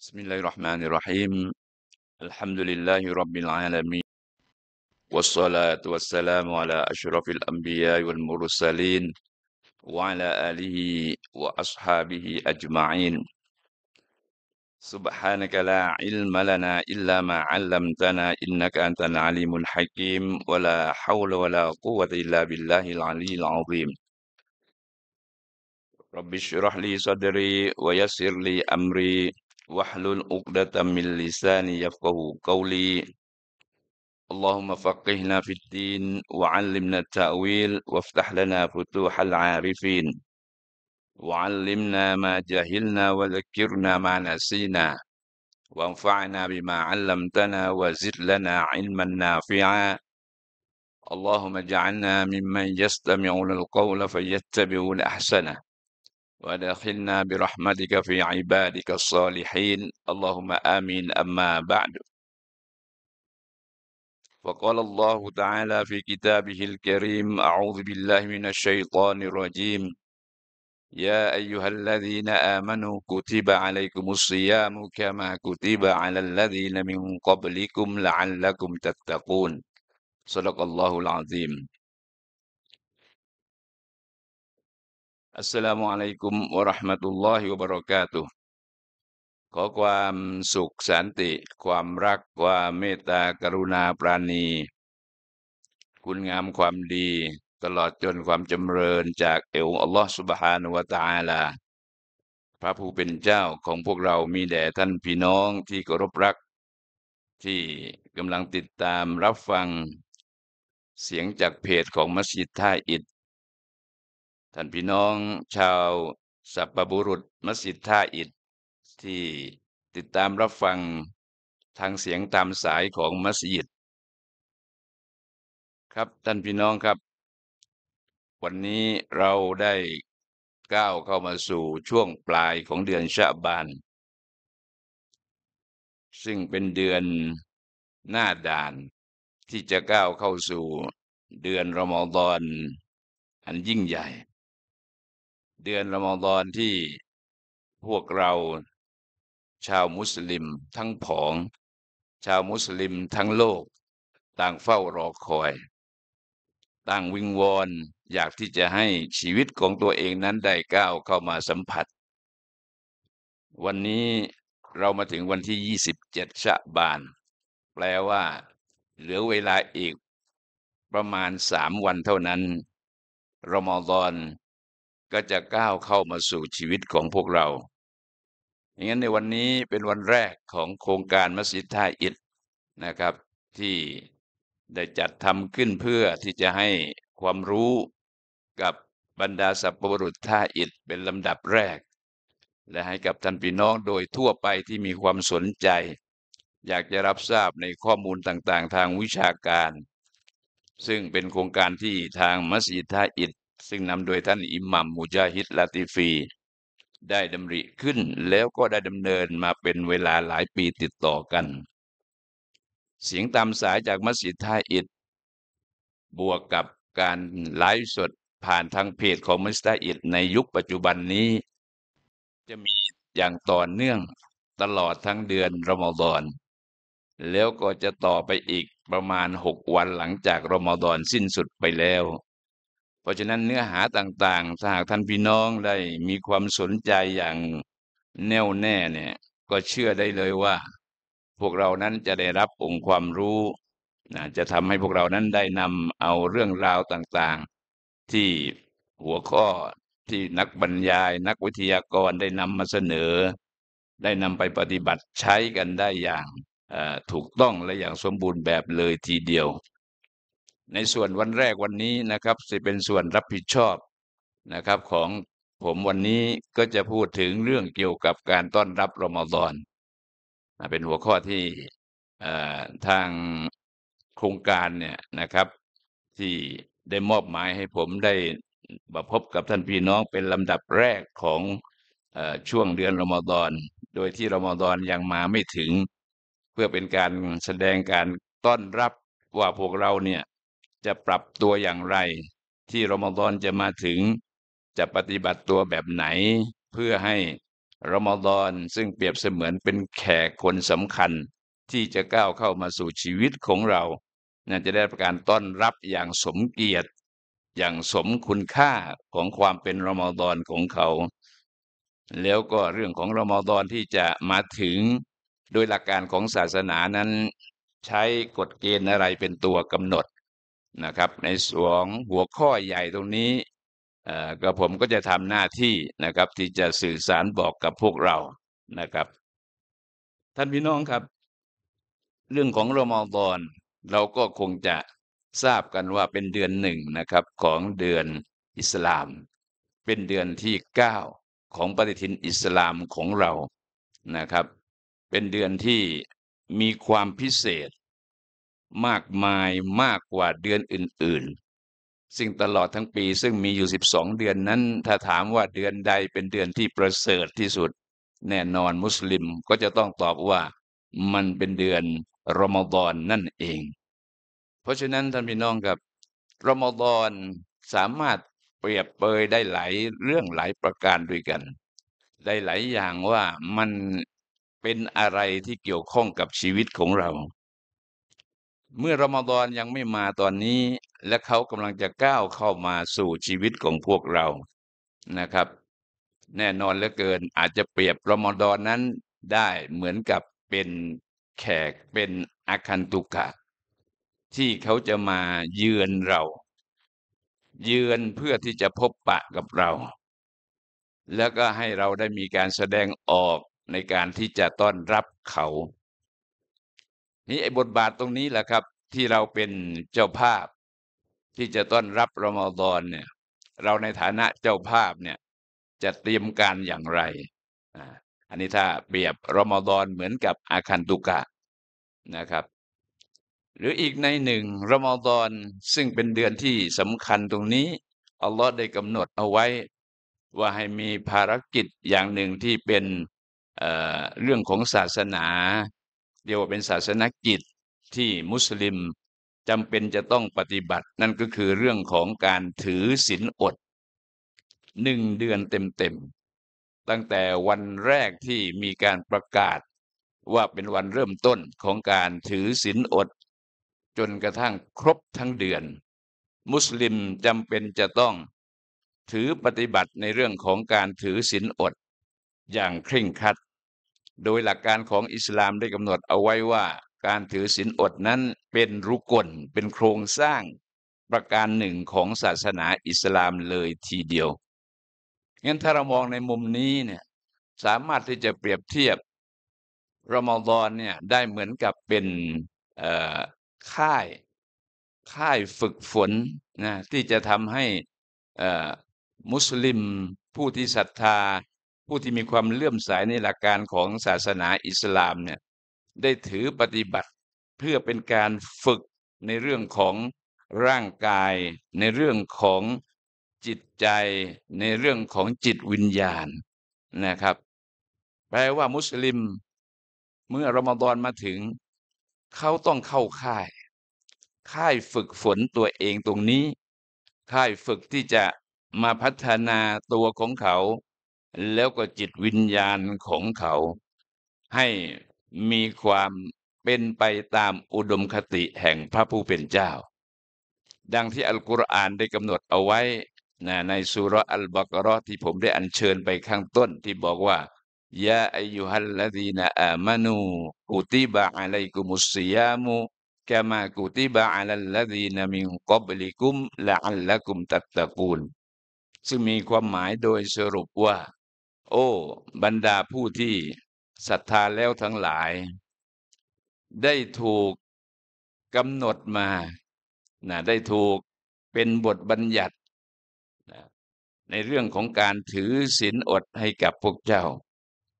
بسم الله الرحمن الرحيم الحمد لله رب العالمين والصلاة والسلام على أشرف الأنبياء والمرسلين وعلى آله وأصحابه أجمعين سبحانك لا علم لنا إلا ما علمتنا إنك أنت العليم الحكيم ولا حول ولا قوة إلا بالله العلي العظيم رب اشرح لي صدري ويسر لي أمري واحلل عقدة من لساني يفقه قولي اللهم فقهنا في الدين وعلمنا التأويل وافتح لنا فتوح العارفين وعلمنا ما جهلنا وذكرنا ما نسينا وانفعنا بما علمتنا وزد لنا علما نافعا اللهم اجعلنا ممن يستمعون القول فيتبعون احسنه وادخلنا برحمتك في عبادك الصالحين اللهم آمين أما بعد وقال الله تعالى في كتابه الكريم أعوذ بالله من الشيطان الرجيم يا أيها الذين آمنوا كتب عليكم الصيام كما كتب على الذين من قبلكم لعلكم تتقون صدق الله العظيم Assalamualaikum warahmatullahi wabarakatuh ขอความสุขสันติ ความรัก ความเมตตากรุณาปราณี คุณงามความดีตลอดจนความจำเริญจากเอวอัลลอฮฺสุบฮานุวาตาลา พระผู้เป็นเจ้า ของพวกเรา มีแด่ท่านพี่น้องที่เคารพรัก ที่กำลังติดตาม รับฟัง เสียงจากเพจของ มัสยิดท่าอิดท่านพี่น้องชาวสัปบุรุษมัสยิดท่าอิดที่ติดตามรับฟังทางเสียงตามสายของมัสยิด ครับ ท่านพี่น้องครับ วันนี้เราได้ก้าวเข้ามาสู่ช่วงปลายของเดือนชะบาน ซึ่งเป็นเดือนหน้าด่านที่จะก้าวเข้าสู่เดือนรอมฎอนอันยิ่งใหญ่เดือนละมอดอนที่พวกเรา ชาวมุสลิมทั้งผอง ชาวมุสลิมทั้งโลก ต่างเฝ้ารอคอย ต่างวิงวอนอยากที่จะให้ชีวิตของตัวเองนั้นได้ก้าวเข้ามาสัมผัส วันนี้เรามาถึงวันที่ 27 ชะบาน แปลว่า เหลือเวลาอีก ประมาณสามวันเท่านั้นรอมฎอนก็จะก้าวเข้ามาสู่ชีวิตของพวกเรา อย่างนั้นในวันนี้เป็นวันแรกของโครงการมัสยิดท่าอิฐนะครับ ที่ได้จัดทำขึ้นเพื่อที่จะให้ความรู้กับบรรดาสัพบรุษท่าอิฐเป็นลำดับแรก และให้กับท่านพี่น้องโดยทั่วไปที่มีความสนใจ อยากจะรับทราบในข้อมูลต่างๆ ทางวิชาการ ซึ่งเป็นโครงการที่ทางมัสยิดท่าอิฐซึ่งนำโดยท่านอิหมัมมุจาฮิตลาติฟี ได้ดำริขึ้นแล้วก็ได้ดำเนินมาเป็นเวลาหลายปีติดต่อกัน เสียงตามสายจากมัสยิดท่าอิดบวกกับการไลฟ์สดผ่านทางเพจของมัสยิดท่าอิดในยุคปัจจุบันนี้ จะมีอย่างต่อเนื่องตลอดทั้งเดือนรอมฎอนแล้วก็จะต่อไปอีกประมาณหกวันหลังจากรอมฎอนสิ้นสุดไปแล้วเพราะฉะนั้นเนื้อหาต่างๆถ้าหากท่านพี่น้องได้มีความสนใจอย่างแน่วแน่เนี่ยก็เชื่อได้เลยว่า พวกเรานั้นจะได้รับองค์ความรู้นะจะทำให้พวกเรานั้นได้นำเอาเรื่องราวต่างๆ ที่หัวข้อที่นักบรรยาย นักวิทยากรได้นำมาเสนอ ได้นำไปปฏิบัติใช้กันได้อย่าง ถูกต้องและอย่างสมบูรณ์แบบเลยทีเดียวในส่วนวันแรกวันนี้นะครับจะเป็นส่วนรับผิดชอบนะครับ ของผมวันนี้ก็จะพูดถึงเรื่องเกี่ยวกับการต้อนรับรอมฎอนเป็นหัวข้อที่ทางโครงการเนี่ยนะครับ ที่ได้มอบหมายให้ผมได้มาพบกับท่านพี่น้องเป็นลำดับแรกของช่วงเดือนรอมฎอนโดยที่รอมฎอนยังมาไม่ถึง เพื่อเป็นการแสดงการต้อนรับว่าพวกเราเนี่ยจะ ปรับตัวอย่างไรที่รอมฎอนจะมาถึง จะปฏิบัติตัวแบบไหน เพื่อให้รอมฎอนซึ่งเปรียบเสมือนเป็นแขกคนสำคัญ ที่จะก้าวเข้ามาสู่ชีวิตของเราน่าจะได้ประการต้อนรับอย่างสมเกียรติ อย่างสมคุณค่าของความเป็นรอมฎอนของเขา แล้วก็เรื่องของรอมฎอนที่จะมาถึงโดยหลักการของศาสนานั้น ใช้กฎเกณฑ์อะไรเป็นตัวกำหนดนะครับในสวงหัวข้อใหญ่ตรงนี้ ก็ผมก็จะทำหน้าที่นะครับที่จะสื่อสารบอกกับพวกเรานะครับ ท่านพี่น้องครับ เรื่องของรอมฎอนเราก็คงจะทราบกันว่าเป็นเดือนหนึ่งนะครับของเดือนอิสลาม เป็นเดือนที่9ของปฏิทินอิสลามของเรานะครับเป็นเดือนที่มีความพิเศษมากมายมากกว่าเดือนอื่นๆ สิ่งตลอดทั้งปีซึ่งมีอยู่12เดือนนั้นถ้าถามว่าเดือนใดเป็นเดือนที่ประเสริฐที่สุด แน่นอนมุสลิมก็จะต้องตอบว่ามันเป็นเดือนรอมฎอนนั่นเอง เพราะฉะนั้นท่านพี่น้องกับรอมฎอนสามารถเปรียบเปยได้หลายเรื่องหลายประการด้วยกันได้หลายอย่างว่ามันเป็นอะไรที่เกี่ยวข้องกับชีวิตของเราเมื่อรอมฎอนยังไม่มาตอนนี้และเขากำลังจะก้าวเข้ามาสู่ชีวิตของพวกเรานะครับ แน่นอนเหลือเกินอาจจะเปรียบรอมฎอนนั้นได้เหมือนกับเป็นแขกเป็นอาคันตุกะที่เขาจะมาเยือนเรา เยือนเพื่อที่จะพบปะกับเรา แล้วก็ให้เราได้มีการแสดงออกในการที่จะต้อนรับเขานี่ไอ้บทบาทตรงนี้แหละครับ ที่เราเป็นเจ้าภาพที่จะต้อนรับรมฎอนเนี่ย เราในฐานะเจ้าภาพเนี่ย จะเตรียมการอย่างไร อันนี้ถ้าเปรียบรมฎอนเหมือนกับอาคันตุกะนะครับ หรืออีกในหนึ่งรมฎอนซึ่งเป็นเดือนที่สำคัญตรงนี้อัลลอฮ์ได้กำหนดเอาไว้ ว่าให้มีภารกิจอย่างหนึ่งที่เป็นเเรื่องของศาสนาเดียวเป็นศาสนกิจที่มุสลิมจำเป็นจะต้องปฏิบัตินั่นก็คือเรื่องของการถือศีลอดหนึ่งเดือนเต็มๆตั้งแต่วันแรกที่มีการประกาศว่าเป็นวันเริ่มต้นของการถือศีลอดจนกระทั่งครบทั้งเดือนมุสลิมจำเป็นจะต้องถือปฏิบัติในเรื่องของการถือศีลอดอย่างเคร่งครัดโดยหลักการของอิสลามได้กำหนดเอาไว้ว่า การถือศีลอดนั้นเป็นรุกลเป็นโครงสร้างประการหนึ่งของศาสนาอิสลามเลยทีเดียว งั้นถ้าเรามองในมุมนี้เนี่ยสามารถที่จะเปรียบเทียบรอมฎอนเนี่ยได้เหมือนกับเป็นค่าย ค่ายฝึกฝนนะที่จะทำให้มุสลิมผู้ที่ศรัทธาผู้ที่มีความเลื่อมใสในหลักการของศาสนาอิสลามเนี่ยได้ถือปฏิบัติเพื่อเป็นการฝึกในเรื่องของร่างกาย ในเรื่องของจิตใจ ในเรื่องของจิตวิญญาณนะครับ แปลว่ามุสลิม เมื่อรอมฎอนมาถึง เขาต้องเข้าค่ายค่ายฝึกฝนตัวเองตรงนี้ค่ายฝึกที่จะมาพัฒนาตัวของเขาแล้วก็จิตวิญญาณของเขาให้มีความเป็นไปตามอุดมคติแห่งพระผู้เป็นเจ้า ดังที่อัลกุรอานได้กำหนดเอาไว้นะในสุรอัลบากรอที่ผมได้อัญเชิญไปข้างต้นที่บอกว่ายาอายุฮัลลดีนาอามานูกุติบะอะลัยกุมุสซิยามุกามากุติบะอะลัลลดีนามิงกอบลิกุมละอัลละกุมตัตตะกูล ซึ่งมีความหมายโดยสรุปว่าโอ้บรรดาผู้ที่ศรัทธาแล้วทั้งหลายได้ถูกกำหนดมานะได้ถูกเป็นบทบัญญัตินะในเรื่องของการถือศีลอดให้กับพวกเจ้า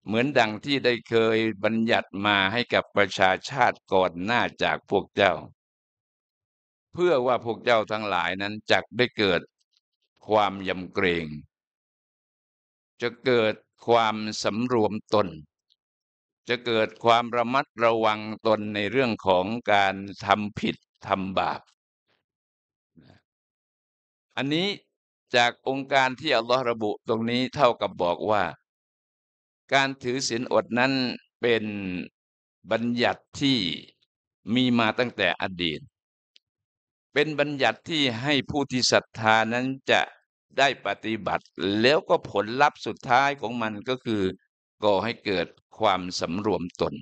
เหมือนดังที่ได้เคยบัญญัติมาให้กับประชาชาติก่อนหน้าจากพวกเจ้า เพื่อว่าพวกเจ้าทั้งหลายนั้นจักได้เกิดความยำเกรงจะเกิดความสำรวมตน จะเกิดความระมัดระวังตนในเรื่องของการทำผิด ทำบาป อันนี้จากองค์การที่อัลลอฮ์ระบุตรงนี้เท่ากับบอกว่า การถือศีลอดนั้นเป็นบัญญัติที่มีมาตั้งแต่อดีต เป็นบัญญัติที่ให้ผู้ที่ศรัทธานั้นจะได้ปฏิบัติแล้วก็ผลลัพธ์สุดท้ายของมันก็คือก่อให้เกิดความสำรวมตน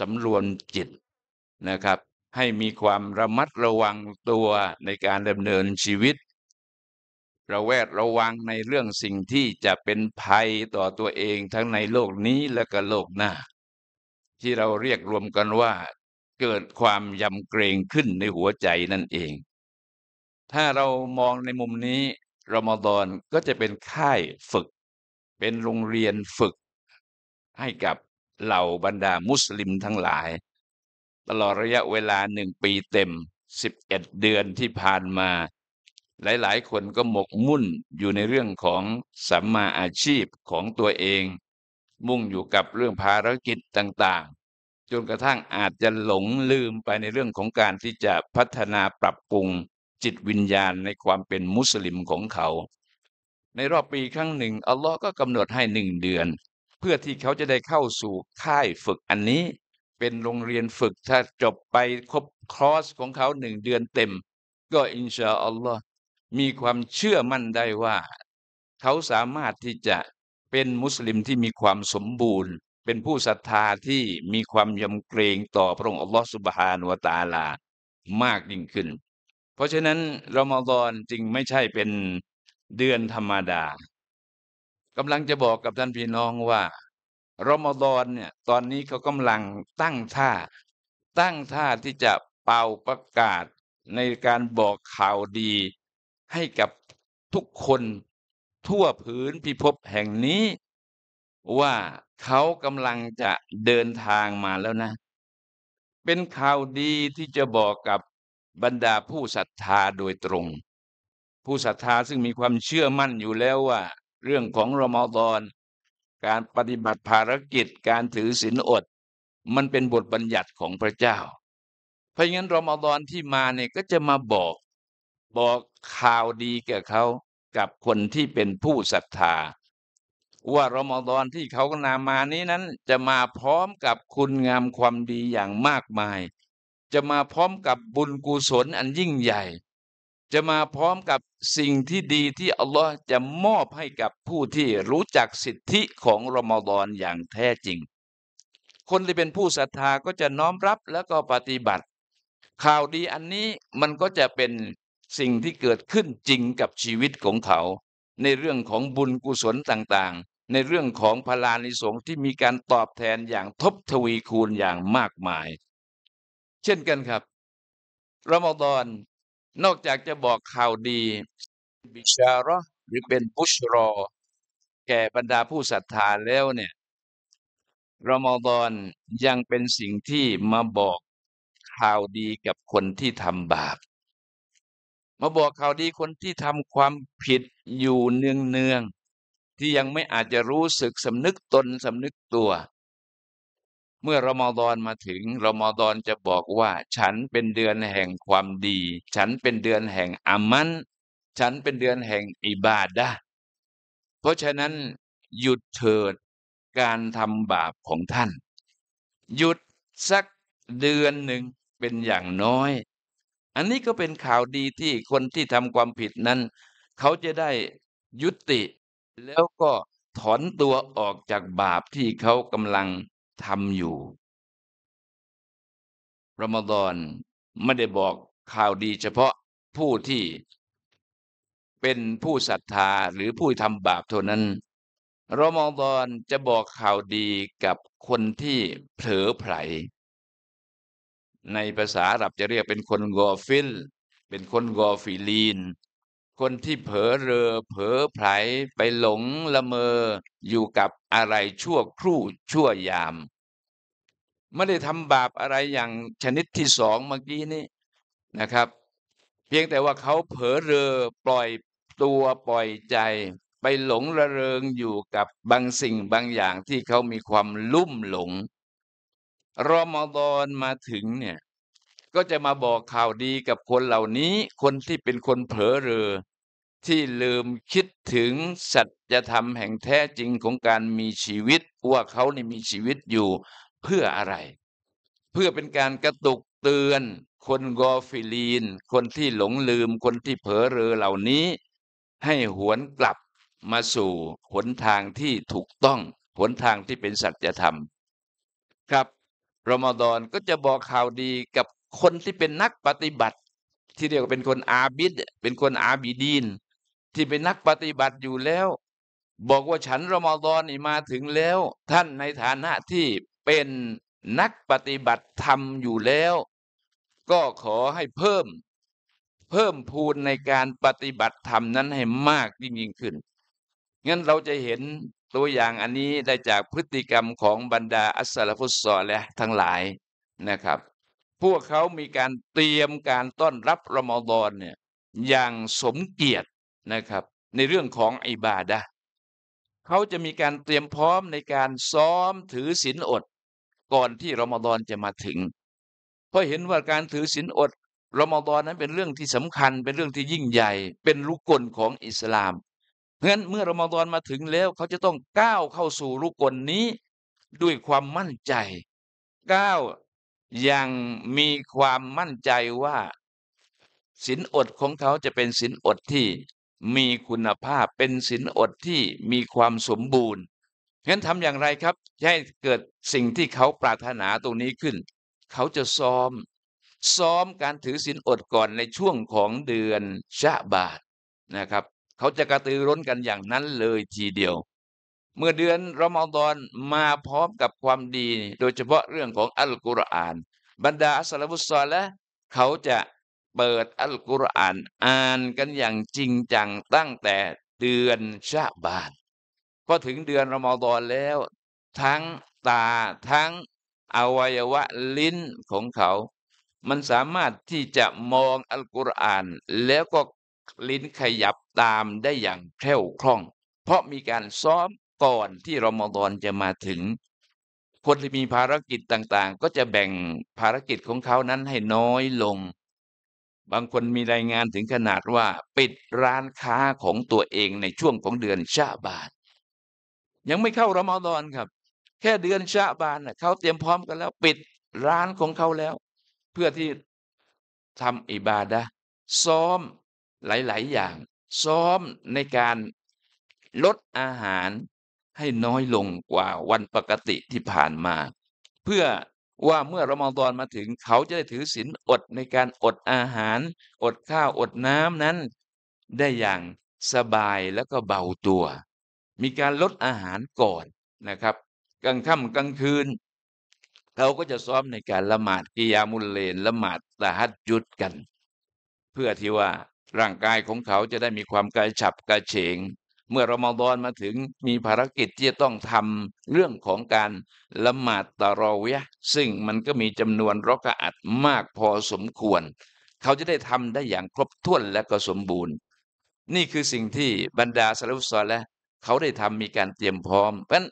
สำรวมจิตนะครับ ให้มีความระมัดระวังตัวในการดำเนินชีวิต ระแวดระวังในเรื่องสิ่งที่จะเป็นภัยต่อตัวเองทั้งในโลกนี้และก็โลกหน้า ที่เราเรียกรวมกันว่า เกิดความยำเกรงขึ้นในหัวใจนั่นเอง ถ้าเรามองในมุมนี้รมฎอนก็จะเป็นค่ายฝึกเป็นโรงเรียนฝึกให้กับเหล่าบรรดามุสลิมทั้งหลาย ตลอดระยะเวลาหนึ่งปีเต็มสิบเอ็ดเดือนที่ผ่านมา หลายๆคนก็หมกมุ่นอยู่ในเรื่องของสัมมาอาชีพของตัวเอง มุ่งอยู่กับเรื่องภารกิจต่างๆ จนกระทั่งอาจจะหลงลืมไปในเรื่องของการที่จะพัฒนาปรับปรุงจิตวิญญาณในความเป็นมุสลิมของเขา ในรอบปีครั้งหนึ่ง อัลลอฮ์ก็กำหนดให้หนึ่งเดือน เพื่อที่เขาจะได้เข้าสู่ค่ายฝึกอันนี้ เป็นโรงเรียนฝึกถ้าจบไปครบคอร์สของเขาหนึ่งเดือนเต็มก็อินชาอัลลอฮ์มีความเชื่อมั่นได้ว่าเขาสามารถที่จะเป็นมุสลิมที่มีความสมบูรณ์ เป็นผู้ศรัทธาที่มีความยำเกรงต่อพระองค์อัลลอฮ์สุบฮานวตาลา มากยิ่งขึ้นราะฉะนั้นรอมฎอนจึงไม่ใช่เป็นเดือนธรรมดากำลังจะบอกกับท่านพี่น้องว่ารอมฎอนเนี่ยตอนนี้เขากำลังตั้งท่า ตั้งท่าที่จะเป่าประกาศในการบอกข่าวดี ให้กับทุกคนทั่วพื้นพิภพแห่งนี้ ว่าเขากำลังจะเดินทางมาแล้วนะ เป็นข่าวดีที่จะบอกกับบรรดาผู้ศรัทธาโดยตรง ผู้ศรัทธาซึ่งมีความเชื่อมั่นอยู่แล้วว่า เรื่องของรอมฎอนการปฏิบัติภารกิจการถือศีลอด มันเป็นบทบัญญัติของพระเจ้า เพราะงั้นรอมฎอนที่มาเนี่ยก็จะมาบอก บอกข่าวดีแก่เขากับคนที่เป็นผู้ศรัทธา ว่ารอมฎอนที่เขานามานี้นั้นจะมาพร้อมกับคุณงามความดีอย่างมากมายจะมาพร้อมกับบุญกุศลอันยิ่งใหญ่ จะมาพร้อมกับสิ่งที่ดีที่อัลลอฮ์จะมอบให้กับผู้ที่รู้จักสิทธิของรอมฎอนอย่างแท้จริง คนที่เป็นผู้ศรัทธาก็จะน้อมรับแล้วก็ปฏิบัติ ข่าวดีอันนี้มันก็จะเป็นสิ่งที่เกิดขึ้นจริงกับชีวิตของเขา ในเรื่องของบุญกุศลต่างๆ ในเรื่องของพลานิสงที่มีการตอบแทนอย่างทบทวีคูณอย่างมากมายเช่นกันครับรอมฎอนนอกจากจะบอกข่าวดี บิชาร์หรือเป็นบุชรอ แก่บรรดาผู้ศรัทธาแล้วเนี่ยรอมฎอนยังเป็นสิ่งที่มาบอกข่าวดีกับคนที่ทำบาป มาบอกข่าวดีคนที่ทำความผิดอยู่เนืองๆ ที่ยังไม่อาจจะรู้สึกสำนึกตนสำนึกตัวเมื่อรอมฎอนมาถึงรอมฎอนจะบอกว่าฉันเป็นเดือนแห่งความดี ฉันเป็นเดือนแห่งอามัน ฉันเป็นเดือนแห่งอิบาดะเพราะฉะนั้น หยุดเถิดการทำบาปของท่าน หยุดสักเดือนหนึ่งเป็นอย่างน้อย อันนี้ก็เป็นข่าวดีที่คนที่ทำความผิดนั้น เขาจะได้ยุติ แล้วก็ถอนตัวออกจากบาปที่เขากำลังทำอยู่ระมฎอนไม่ได้บอกข่าวดีเฉพาะผู้ที่ เป็นผู้ศรัทธาหรือผู้ทำบาปเท่านั้นรอมฎอนจะบอกข่าวดีกับคนที่เผลอไผล ในภาษาอาหรับจะเรียกเป็นคนกอฟิล เป็นคนกอฟิลีน คนที่เผลอเรอเผลอไผลไปหลงละเมออยู่กับอะไร ชั่วครู่ชั่วยาม ไม่ได้ทำบาปอะไรอย่างชนิดที่สองเมื่อกี้นี้นะครับ เพียงแต่ว่าเขาเผลอเรอปล่อยตัวปล่อยใจ ไปหลงระเริงอยู่กับบางสิ่งบางอย่างที่เขามีความลุ่มหลง รอมฎอน มาถึงเนี่ย ก็จะมาบอกข่าวดีกับคนเหล่านี้ คนที่เป็นคนเผลอเรอที่ลืมคิดถึงสัจธรรมแห่งแท้จริงของการมีชีวิต ว่าเขาในมีชีวิตอยู่เพื่ออะไร เพื่อเป็นการกระตุกเตือนคนกอฟิลีน คนที่หลงลืมคนที่เผลอเรอเหล่านี้ ให้หวนกลับมาสู่หนทางที่ถูกต้องหนทางที่เป็นสัจธรรมครับรอมฎอนก็จะบอกข่าวดีกับคนที่เป็นนักปฏิบัติ ที่เรียกว่าเป็นคนอาบิด เป็นคนอาบิดีนที่เป็นนักปฏิบัติอยู่แล้ว บอกว่าฉันรอมฎอนนี่มาถึงแล้ว ท่านในฐานะที่เป็นนักปฏิบัติธรรมอยู่แล้วก็ขอให้เพิ่ม เพิ่มพูนในการปฏิบัติธรรมนั้นให้มากยิ่งยิ่งขึ้นงั้นเราจะเห็นตัวอย่างอันนี้ได้จากพฤติกรรมของบรรดาอัสลฟุตซอและทั้งหลายนะครับ พวกเขามีการเตรียมการต้อนรับรอมฎอนเนี่ยอย่างสมเกียรตินะครับในเรื่องของอิบาดะเขาจะมีการเตรียมพร้อมในการซ้อมถือศีลอด ก่อนที่รอมฎอนจะมาถึงเพราะเห็นว่าการถือศีลอดรอมฎอนนั้นเป็นเรื่องที่สำคัญ เป็นเรื่องที่ยิ่งใหญ่เป็นลูกกลของอิสลามเพราะฉะนั้นเมื่อรอมฎอนมาถึงแล้วเขาจะต้องก้าวเข้าสู่ลูกกลนี้ ด้วยความมั่นใจก้าวอย่างมีความมั่นใจว่าสินอดของเขาจะเป็นสินอดที่มีคุณภาพเป็นศีลอดที่มีความสมบูรณ์ งั้นทำอย่างไรครับ ให้เกิดสิ่งที่เขาปรารถนาตรงนี้ขึ้น เขาจะซ้อม ซ้อมการถือศีลอดก่อนในช่วงของเดือนชะบาทนะครับ เขาจะกระตือร้นกันอย่างนั้นเลยทีเดียว เมื่อเดือนรอมฎอนมาพร้อมกับความดีโดยเฉพาะเรื่องของอัลกุรอาน บรรดาอัสลามุสซอและเขาจะเปิดอัลกุรอานอ่านกันอย่างจริงจังตั้งแต่เดือนชาบานพอถึงเดือนรอมฎอนแล้ว ทั้งตาทั้ง อวัยวะลิ้นของเขา มันสามารถที่จะมองอัลกุรอาน แล้วก็ลิ้นขยับตามได้อย่างแคล่วคล่อง เพราะมีการซ้อมก่อนที่รอมฎอนจะมาถึง คนที่มีภารกิจต่างๆ ก็จะแบ่งภารกิจของเขานั้นให้น้อยลงบางคนมีรายงานถึงขนาดว่าปิดร้านค้าของตัวเองในช่วงของเดือนชาบาน ยังไม่เข้ารอมฎอนครับ แค่เดือนชาบานเขาเตรียมพร้อมกันแล้วปิดร้านของเขาแล้วเพื่อที่ทำอิบาดะซ้อมหลาย ๆ อย่าง ซ้อมในการลดอาหารให้น้อยลงกว่าวันปกติที่ผ่านมาเพื่อว่าเมื่อรอมฎอนมาถึงเขาจะได้ถือศีลอดในการอดอาหาร อดข้าวอดน้ำนั้นได้อย่างสบายแล้วก็เบาตัว มีการลดอาหารก่อนนะครับกลางค่ำกลางคืน เขาก็จะซ้อมในการละหมาดกิยามุลเลนละหมาดละฮัดยุดกัน เพื่อที่ว่าร่างกายของเขาจะได้มีความกระฉับกระเฉงเมื่อรอมฎอนมาถึงมีภารกิจที่จะต้องทำเรื่องของการละหมาดตะรอเวะซึ่งมันก็มีจำนวนรอกะอัดมากพอสมควร เขาจะได้ทำได้อย่างครบถ้วนและก็สมบูรณ์ นี่คือสิ่งที่บรรดาสลุสซอและ เขาได้ทำมีการเตรียมพร้อม เพราะนั้น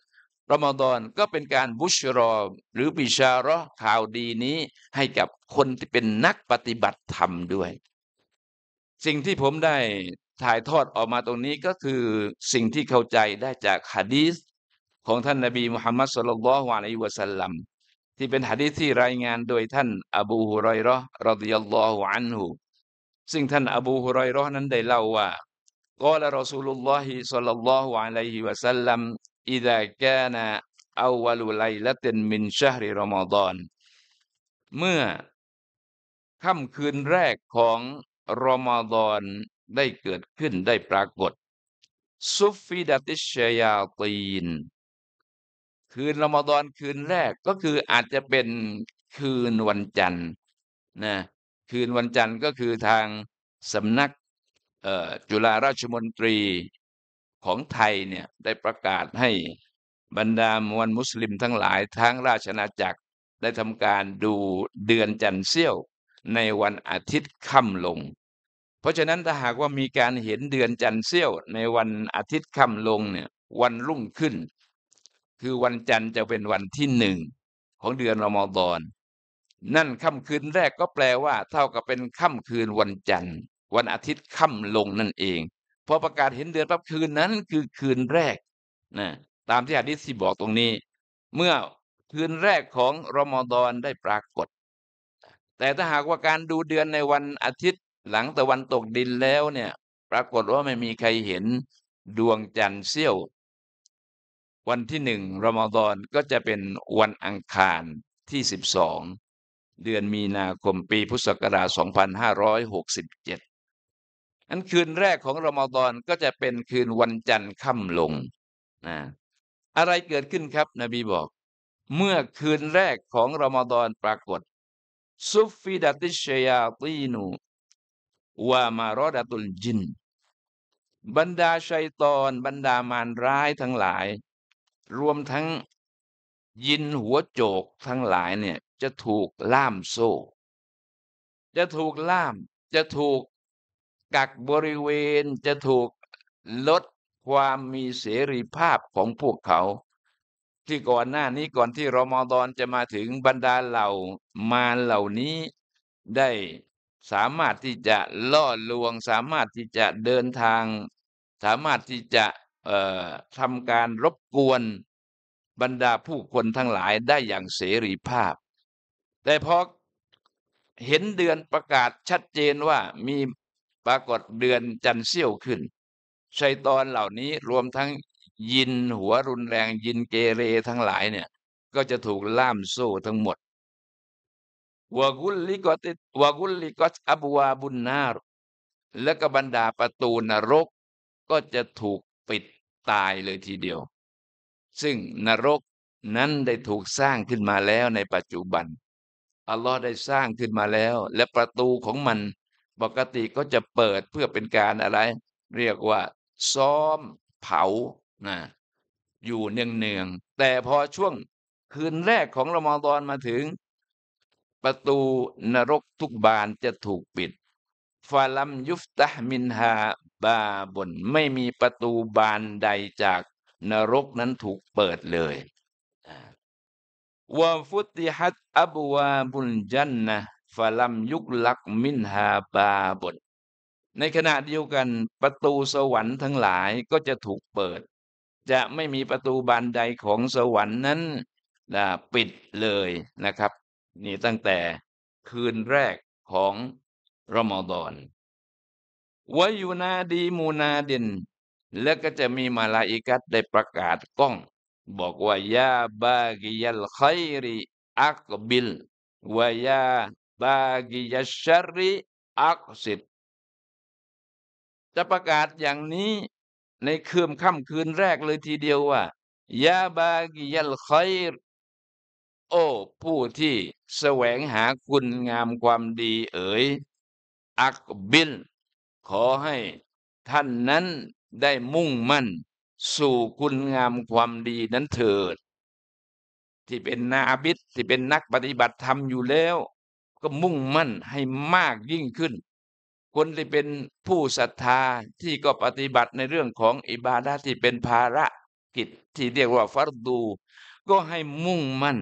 รอมฎอนก็เป็นการบุชรอหรือบิชาร์ข่าวดีนี้ ให้กับคนที่เป็นนักปฏิบัติธรรมด้วย สิ่งที่ผมได้ถ่ายทอดออกมาตรงนี้ก็คือสิ่งที่เข้าใจได้จากฮะดีษของท่านนบีมุฮัมมัดสุลลัลลอฮอะลัยิวะสัลลัมที่เป็นฮะดีษที่รายงานโดยท่าน อบูฮุรอยรอรดิยัลลอฮุอันฮุซึ่งท่านอบูฮุรอยรอนั้นได้เล่าว่ากอลรอสูลุลลอฮิสุลลัลลอฮุอะลัยฮิวะสัลลัมอิดะกานะอาวลุไลละตินมินชะฮริรอมฎอนเมื่อค่ำคืนแรกของรอมฎอนได้เกิดขึ้นได้ปรากฏซุฟฟิดติชยาตีน คืนละมดอนคืนแรกก็คืออาจจะเป็นคืนวันจันทร์นะคืนวันจันทร์ก็คือทางสำนักจุฬาราชมนตรีของไทยเนี่ย ได้ประกาศให้บรรดามวลมุสลิมทั้งหลายทั้งราชนาจักรได้ทำการดูเดือนจันทร์เสี้ยวในวันอาทิตย์ค่ำลงราะฉะนั้นถ้าหากว่ามีการเห็นเดือนจันทร์เสี้ยว ในวันอาทิตย์ค่ำลงเนี่ย วันรุ่งขึ้น คือวันจันทร์จะเป็นวันที่หนึ่งของเดือนรอมฎอนนั่นค่ำคืนแรกก็แปลว่า เท่ากับเป็นค่ำคืนวันจันทร์ วันอาทิตย์ค่ำลงนั่นเองพอประกาศเห็นเดือนปั๊บคืนนั้นคือคืนแรกนะตามที่ฮะดิษที่บอกตรงนี้ เมื่อคืนแรกของรอมฎอนได้ปรากฏ แต่ถ้าหากว่าการดูเดือนในวันอาทิตย์หลังตะวันตกดินแล้วเนี่ย ปรากฏว่าไม่มีใครเห็นดวงจันทร์เสี้ยว วันที่หนึ่งรอมฎอนก็จะเป็นวันอังคารที่สิบสอง เดือนมีนาคมปีพุทธศักราช2567 อันคืนแรกของรอมฎอนก็จะเป็นคืนวันจันทร์ค่ำลงนะอะไรเกิดขึ้นครับ นบีบอก เมื่อคืนแรกของรอมฎอนปรากฏซุฟฟิดัติชยาตีนูวามารอดตุลจิน บรรดาชัยตอนบรรดามารร้ายทั้งหลาย รวมทั้งยินหัวโจกทั้งหลายเนี่ย จะถูกล่ามโซ่ จะถูกล่าม จะถูกกักบริเวณ จะถูกลดความมีเสรีภาพของพวกเขา ที่ก่อนหน้านี้ก่อนที่รอมฎอนจะมาถึงบรรดาเหล่ามารเหล่านี้ได้สามารถที่จะล่อลวง สามารถที่จะเดินทาง สามารถที่จะทำการรบกวนบรรดาผู้คนทั้งหลายได้อย่างเสรีภาพ แต่พอเห็นเดือนประกาศชัดเจนว่ามีปรากฏเดือนจันเสี้ยวขึ้นชัยตอนเหล่านี้รวมทั้งยินหัวรุนแรงยินเกเรทั้งหลายเนี่ย ก็จะถูกล่ามโซ่ทั้งหมดวากุลลิกอติวากุลลิกอตอบวาบุนนารและก็บรรดาประตูนรกก็จะถูกปิดตายเลยทีเดียว ซึ่งนรกนั้นได้ถูกสร้างขึ้นมาแล้วในปัจจุบัน อัลลอฮ์ได้สร้างขึ้นมาแล้ว และประตูของมัน ปกติก็จะเปิดเพื่อเป็นการอะไร เรียกว่าซ้อมเผานะอยู่เนืองๆแต่พอช่วงคืนแรกของละมอตอนมาถึงประตูนรกทุกบานจะถูกปิดฟาลัมยุฟตะมินฮาบาบนไม่มีประตูบานใดจากนรกนั้นถูกเปิดเลยวาฟุติฮัตอับวาบุลจันนะฟาลัมยุกลักมินฮาบาบนในขณะเดียวกันประตูสวรรค์ทั้งหลายก็จะถูกเปิด จะไม่มีประตูบานใดของสวรรค์นั้นปิดเลยนะครับนี่ตั้งแต่คืนแรกของรอมฎอนวายูนาดีมูนาดิน แล้วก็จะมีมาลาอิกัดได้ประกาศกล้อง บอกว่ายาบากิยัลไคริอักบิลวายาบากิยัชริอักสิบ จะประกาศอย่างนี้ ในคืนค่ำคืนแรกเลยทีเดียวว่ายาบากิยัลไครโอ้ผู้ที่แสวงหาคุณงามความดีเอ๋ยอักบินขอให้ท่านนั้นได้มุ่งมั่น สู่คุณงามความดีนั้นเถิด ที่เป็นนาบิดที่เป็นนักปฏิบัติธรรมอยู่แล้ว ก็มุ่งมั่นให้มากยิ่งขึ้น คนที่เป็นผู้ศรัทธาที่ก็ปฏิบัติในเรื่องของอิบาดาที่เป็นภาระกิจที่เรียกว่าฟัรดูก็ให้มุ่งมั่น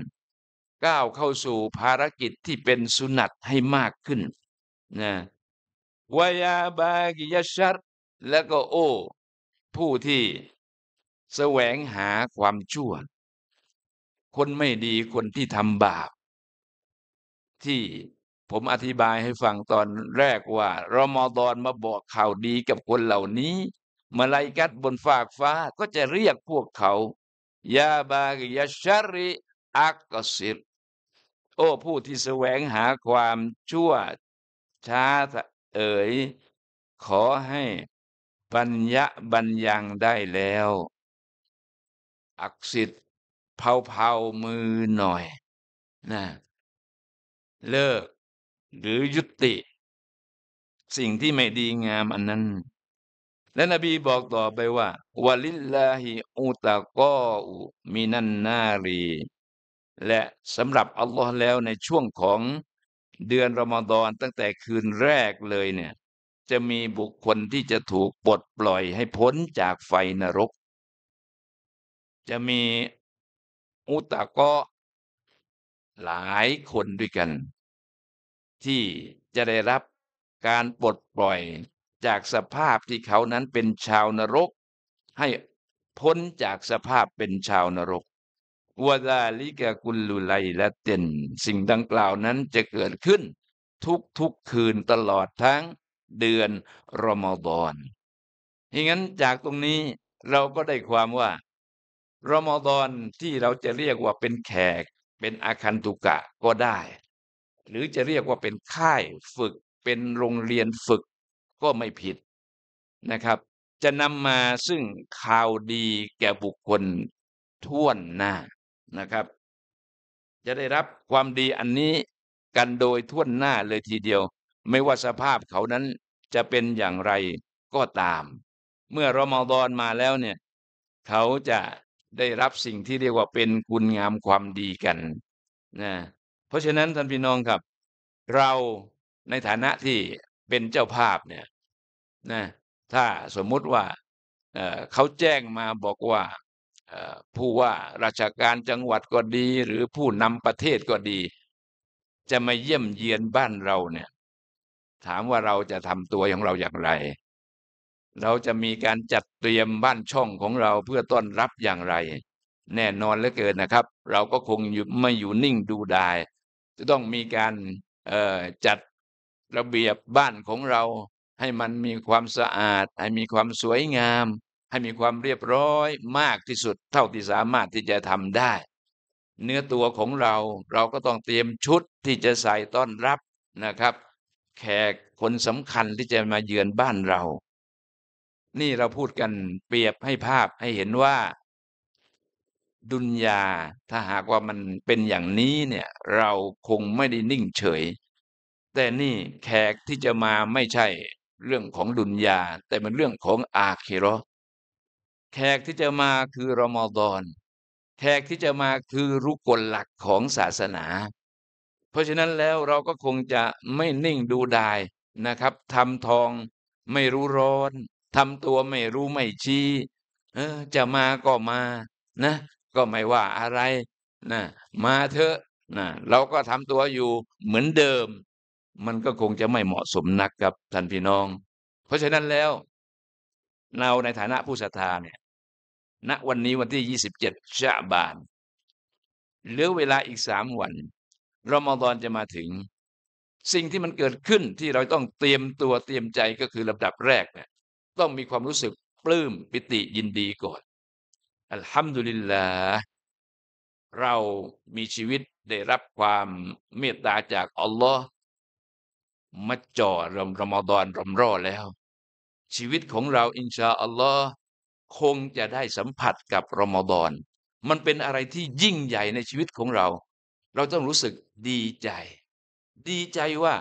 ก้าวเข้าสู่ภารกิจที่เป็นสุนัตให้มากขึ้นนะวายาบากิยชัดแล้วก็โอ้ ผู้ที่ แสวงหาความชั่วคนไม่ดีคนที่ทำบาป ที่ผมอธิบายให้ฟังตอนแรกว่า รอมอดอนมาบอกข่าวดีกับคนเหล่านี้มาไลกัดบนฟากฟ้าก็จะเรียกพวกเขา ยาบากิยชาริอักสิบโอ้ผู้ที่แสวงหาความชั่ว ช้าเอ๋ยขอให้ปัญญาบัญญังได้แล้ว อักสิทธิ์เผาเผามือหน่อยนะเลิกหรือยุติ สิ่งที่ไม่ดีงามอันนั้น และนบีบอกต่อไปว่าวลิลลาฮิอุตะกออุมินันนารีและสำหรับอัลลอฮ์แล้วในช่วงของเดือนรอมฎอนตั้งแต่คืนแรกเลยเนี่ย จะมีบุคคลที่จะถูกปลดปล่อยให้พ้นจากไฟนรก จะมีอุตะก็หลายคนด้วยกัน ที่จะได้รับการปลดปล่อยจากสภาพที่เขานั้นเป็นชาวนรก ให้พ้นจากสภาพเป็นชาวนรกวดาลิกะกุลุไลและเต็นสิ่งดังกล่าวนั้นจะเกิดขึ้น ทุกทุกคืนตลอดทั้งเดือนรอมฎอนอย่างนั้นจากตรงนี้เราก็ได้ความว่ารอมฎอนที่เราจะเรียกว่าเป็นแขกเป็นอาคันตุกะก็ได้ หรือจะเรียกว่าเป็นค่ายฝึกเป็นโรงเรียนฝึก ก็ไม่ผิดนะครับ จะนำมาซึ่งข่าวดีแก่บุคคลท่วนหน้านะครับ จะได้รับความดีอันนี้กันโดยทั่วหน้าเลยทีเดียว ไม่ว่าสภาพเขานั้นจะเป็นอย่างไรก็ตาม เมื่อรอมฎอนมาแล้วเนี่ย เขาจะได้รับสิ่งที่เรียกว่าเป็นคุณงามความดีกันนะเพราะฉะนั้นท่านพี่น้องครับ เราในฐานะที่เป็นเจ้าภาพเนี่ยนะถ้าสมมุติว่าเขาแจ้งมาบอกว่าผู้ว่าราชการจังหวัดก็ดีหรือผู้นำประเทศก็ดี จะมาเยี่ยมเยียนบ้านเราเนี่ย ถามว่าเราจะทำตัวของเราอย่างไร เราจะมีการจัดเตรียมบ้านช่องของเราเพื่อต้อนรับอย่างไร แน่นอนเหลือเกินนะครับ เราก็คงไม่อยู่นิ่งดูดายจะต้องมีการจัดระเบียบบ้านของเรา ให้มันมีความสะอาด ให้มีความสวยงามให้มีความเรียบร้อยมากที่สุดเท่าที่สามารถที่จะทำได้ เนื้อตัวของเราเราก็ต้องเตรียมชุดที่จะใส่ต้อนรับนะครับ แขกคนสำคัญที่จะมาเยือนบ้านเรา นี่เราพูดกันเปรียบให้ภาพให้เห็นว่า ดุนยาถ้าหากว่ามันเป็นอย่างนี้เนี่ย เราคงไม่ได้นิ่งเฉย แต่นี่แขกที่จะมาไม่ใช่เรื่องของดุนยาแต่มันเรื่องของอาเคโรแขกที่จะมาคือรอมฎอนแขกที่จะมาคือรุกลหลักของศาสนา เพราะฉะนั้นแล้วเราก็คงจะไม่นิ่งดูดายนะครับทำทองไม่รู้ร้อนทำตัวไม่รู้ไม่ชี้ เออ จะมาก็มา นะก็ไม่ว่าอะไรนะมาเถอะนะเราก็ทำตัวอยู่เหมือนเดิม มันก็คงจะไม่เหมาะสมนักกับท่านพี่น้อง เพราะฉะนั้นแล้วเราในฐานะผู้ศรัทธาเนี่ย ณ วันนี้วันที่ยี่สิบเจ็ดชะบาน เหลือเวลาอีกสามวัน รอมฎอนจะมาถึง สิ่งที่มันเกิดขึ้นที่เราต้องเตรียมตัวเตรียมใจก็คือลำดับแรกเนี่ย ต้องมีความรู้สึกปลื้มปิติยินดีก่อนอัลฮัมดุลิลลาห์ เรามีชีวิตได้รับความเมตตาจากอัลลอฮ์มาจ่อรมรอมฎอนรอมรอแล้วชีวิตของเรา อินชาอัลลอฮ์คงจะได้สัมผัสกับรอมฎอนมันเป็นอะไรที่ยิ่งใหญ่ในชีวิตของเรา เราต้องรู้สึกดีใจ ดีใจว่า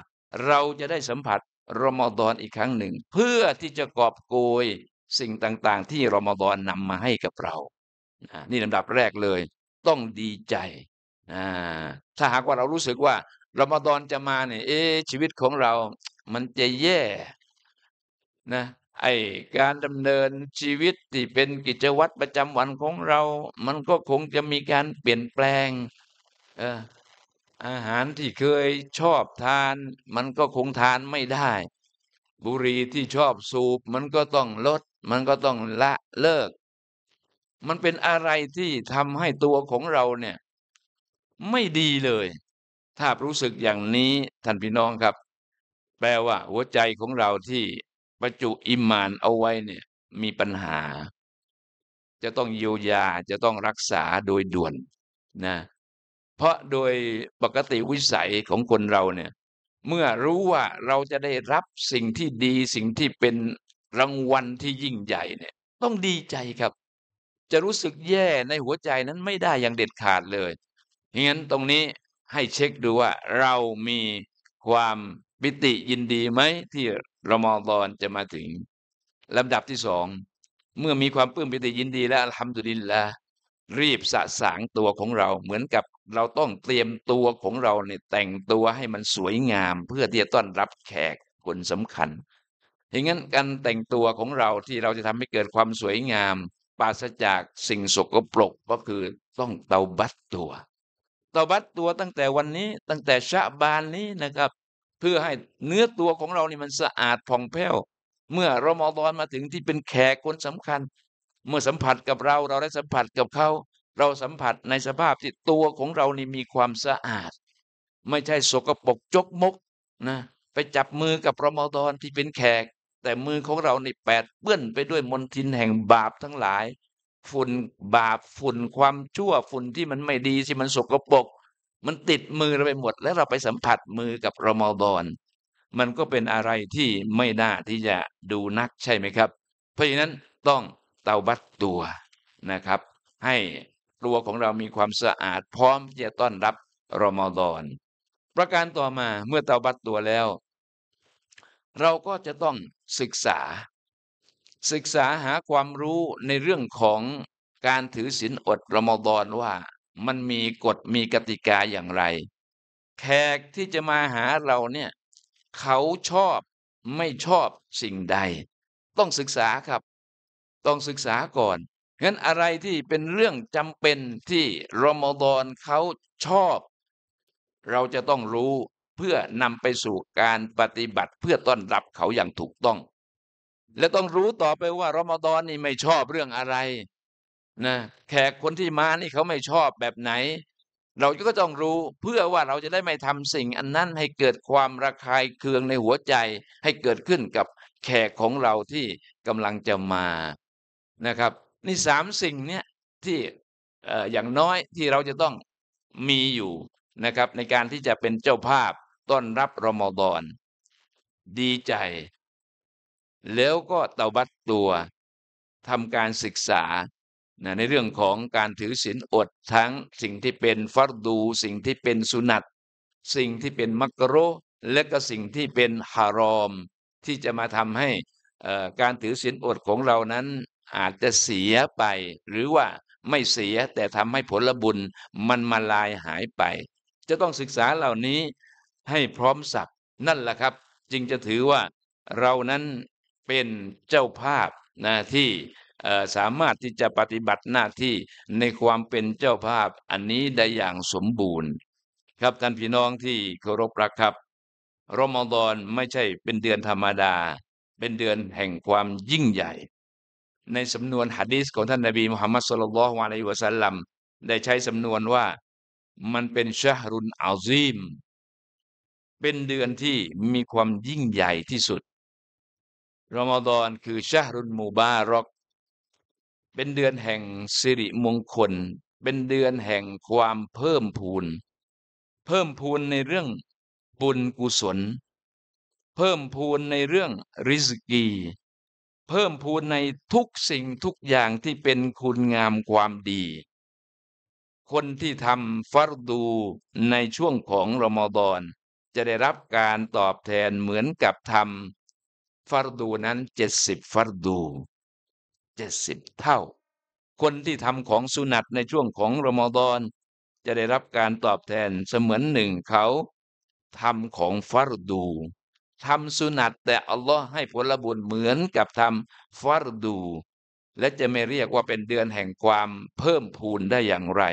เราจะได้สัมผัสรอมฎอนอีกครั้งหนึ่ง เพื่อที่จะกอบโกย สิ่งต่างๆที่รอมฎอนนำมาให้กับเรานี่ลำดับแรกเลย ต้องดีใจถ้าหากว่าเรารู้สึกว่ารอมฎอนจะมาเนี่ย เอ๊ชีวิตของเรา มันจะแย่นะไอการดำเนินชีวิตที่เป็นกิจวัตรประจำวันของเรา มันก็คงจะมีการเปลี่ยนแปลง เอออาหารที่เคยชอบทานมันก็คงทานไม่ได้ บุหรี่ที่ชอบสูบมันก็ต้องลด มันก็ต้องละเลิก มันเป็นอะไรที่ทำให้ตัวของเราเนี่ย ไม่ดีเลยถ้ารู้สึกอย่างนี้ท่านพี่น้องครับ แปลว่า หัวใจของเราที่ประจุอิมานเอาไว้เนี่ย มีปัญหา จะต้องเยียวยาจะต้องรักษาโดยด่วนนะ เพราะโดยปกติวิสัยของคนเราเนี่ย เมื่อรู้ว่าเราจะได้รับสิ่งที่ดีสิ่งที่เป็นรางวัลที่ยิ่ง ใหญ่ เนี่ย ต้องดีใจครับ จะรู้สึกแย่ในหัวใจนั้นไม่ได้อย่างเด็ดขาดเลยเงั้นตรงนี้ให้เช็คดูว่าเรามีความปิติยินดีไหมที่รอมฎอนจะมาถึง ลำดับที่สองเมื่อมีความปลื้มปิติยินดีและอัลฮัมดุลิลละรีบสะสางตัวของเราเหมือนกับเราต้องเตรียมตัวของเราเนี่ยแต่งตัวให้มันสวยงาม เพื่อที่จะต้อนรับแขกคนสำคัญอย่างนั้นการแต่งตัวของเราที่เราจะทำให้เกิดความสวยงาม ปราศจากสิ่งสกปรกก็คือต้องเตาบัตตัว เตาบัตตัวตั้งแต่วันนี้ ตั้งแต่ชะบานนี้นะครับพื่อให้เนื้อตัวของเรานี่มันสะอาดผ่องแผ้ว เมื่อเรามอดอนมาถึงที่เป็นแขกคนสำคัญ เมื่อสัมผัสกับเราเราได้สัมผัสกับเขาเราสัมผัสในสภาพที่ตัวของเรานี่มีความสะอาด ไม่ใช่สกปรกจกมกนะไปจับมือกับรอมฎอนที่เป็นแขก แต่มือของเราในแปดเปื้อนไปด้วยมลทินแห่งบาปทั้งหลาย ฝุ่นบาปฝุ่นความชั่วฝุ่นที่มันไม่ดีที่มันสกปรกมันติดมือเราไปหมดแล้วเราไปสัมผัสมือกับรอมฎอนมันก็เป็นอะไรที่ไม่น่าที่จะดูนักใช่ไหมครับ เพราะฉะนั้นต้องเตาบัตตัวนะครับ ให้ตัวของเรามีความสะอาดพร้อมที่จะต้อนรับรอมฎอนประการต่อมาเมื่อเตาบัตตัวแล้ว เราก็จะต้องศึกษา ศึกษาหาความรู้ในเรื่องของการถือศีลอดรอมฎอนว่ามันมีกฎมีกติกาอย่างไร แขกที่จะมาหาเราเนี่ย เขาชอบ ไม่ชอบสิ่งใด ต้องศึกษาครับ ต้องศึกษาก่อน งั้นอะไรที่เป็นเรื่องจำเป็นที่รอมฎอนเขาชอบ เราจะต้องรู้เพื่อนำไปสู่การปฏิบัติเพื่อต้อนรับเขาอย่างถูกต้อง และต้องรู้ต่อไปว่ารอมฎอนนี่ไม่ชอบเรื่องอะไรนะแขกคนที่มานี่เขาไม่ชอบแบบไหน เราก็ต้องรู้เพื่อว่าเราจะได้ไม่ทำสิ่ง อันนั้นให้เกิดความระคายเคืองในหัวใจ ให้เกิดขึ้นกับแขกของเราที่กำลังจะมานะครับ นี่สามสิ่งเนี้ยที่อย่างน้อยที่เราจะต้องมีอยู่นะครับ ในการที่จะเป็นเจ้าภาพต้อนรับรอมฎอนดีใจ แล้วก็เตาบัตตัวทำการศึกษานะในเรื่องของการถือศีลอดทั้งสิ่งที่เป็นฟัรดูสิ่งที่เป็นสุนัตสิ่งที่เป็นมักกะโรและก็สิ่งที่เป็นฮารอม ที่จะมาทำให้การถือศีลอดของเรานั้นอาจจะเสียไป หรือว่าไม่เสียแต่ทำให้ผลบุญมันมาลายหายไป จะต้องศึกษาเหล่านี้ ให้พร้อมสับนั่นแหละครับ จึงจะถือว่าเรานั้นเป็นเจ้าภาพนะที่สามารถที่จะปฏิบัติหน้าที่ในความเป็นเจ้าภาพอันนี้ได้อย่างสมบูรณ์ ครับท่านพี่น้องที่เคารพรักครับรอมฎอนไม่ใช่เป็นเดือนธรรมดา เป็นเดือนแห่งความยิ่งใหญ่ ในสำนวนหะดีษของท่านนบีมุฮัมมัดสุลลัลวาลัยวะสัลลัมได้ใช้สำนวนว่ามันเป็นชะฮรุนอัลซีม เป็นเดือนที่มีความยิ่งใหญ่ที่สุดรอมฎอนคือชะฮรุนมูบารอกเป็นเดือนแห่งสิริมงคล เป็นเดือนแห่งความเพิ่มพูน เพิ่มพูนในเรื่องบุญกุศล เพิ่มพูนในเรื่องริสกี เพิ่มพูนในทุกสิ่งทุกอย่างที่เป็นคุณงามความดี คนที่ทำฟัรดูในช่วงของรอมฎอนจะได้รับการตอบแทนเหมือนกับทำฟัรดูนั้นเจ็ดสิบฟัรดูจ็ดสิบเท่า คนที่ทำของสุนัตในช่วงของรอมฎอนจะได้รับการตอบแทนเสมือนหนึ่งเขาทำของฟารดูทำสุนัตแต่อัลลอฮ์ให้ผลบุญเหมือนกับทำฟารดู และจะไม่เรียกว่าเป็นเดือนแห่งความเพิ่มพูนได้อย่างไร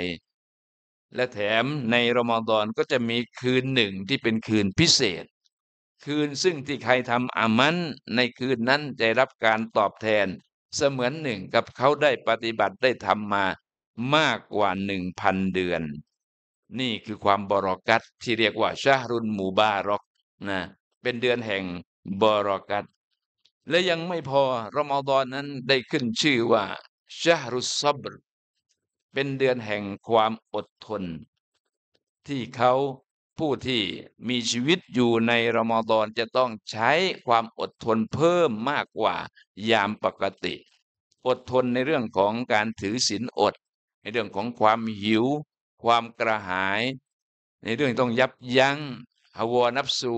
และแถมในรอมฎอนก็จะมีคืนหนึ่งที่เป็นคืนพิเศษ คืนซึ่งที่ใครทำอามันในคืนนั้นจะรับการตอบแทนเสมือนหนึ่งกับเขาได้ปฏิบัติได้ทำมามากกว่าหนึ่งพันเดือน นี่คือความบรอกัตที่เรียกว่าชารุนมูบารอกนะเป็นเดือนแห่งบรอกัต และยังไม่พอรอมฎอนนั้นได้ขึ้นชื่อว่าชารุซับร เป็นเดือนแห่งความอดทน ที่เขาผู้ที่มีชีวิตอยู่ในรอมฎอนจะต้องใช้ความอดทนเพิ่มมากกว่ายามปกติอดทนในเรื่องของการถือศีลอด ในเรื่องของความหิว ความกระหาย ในเรื่องต้องยับยั้งอวอนับสู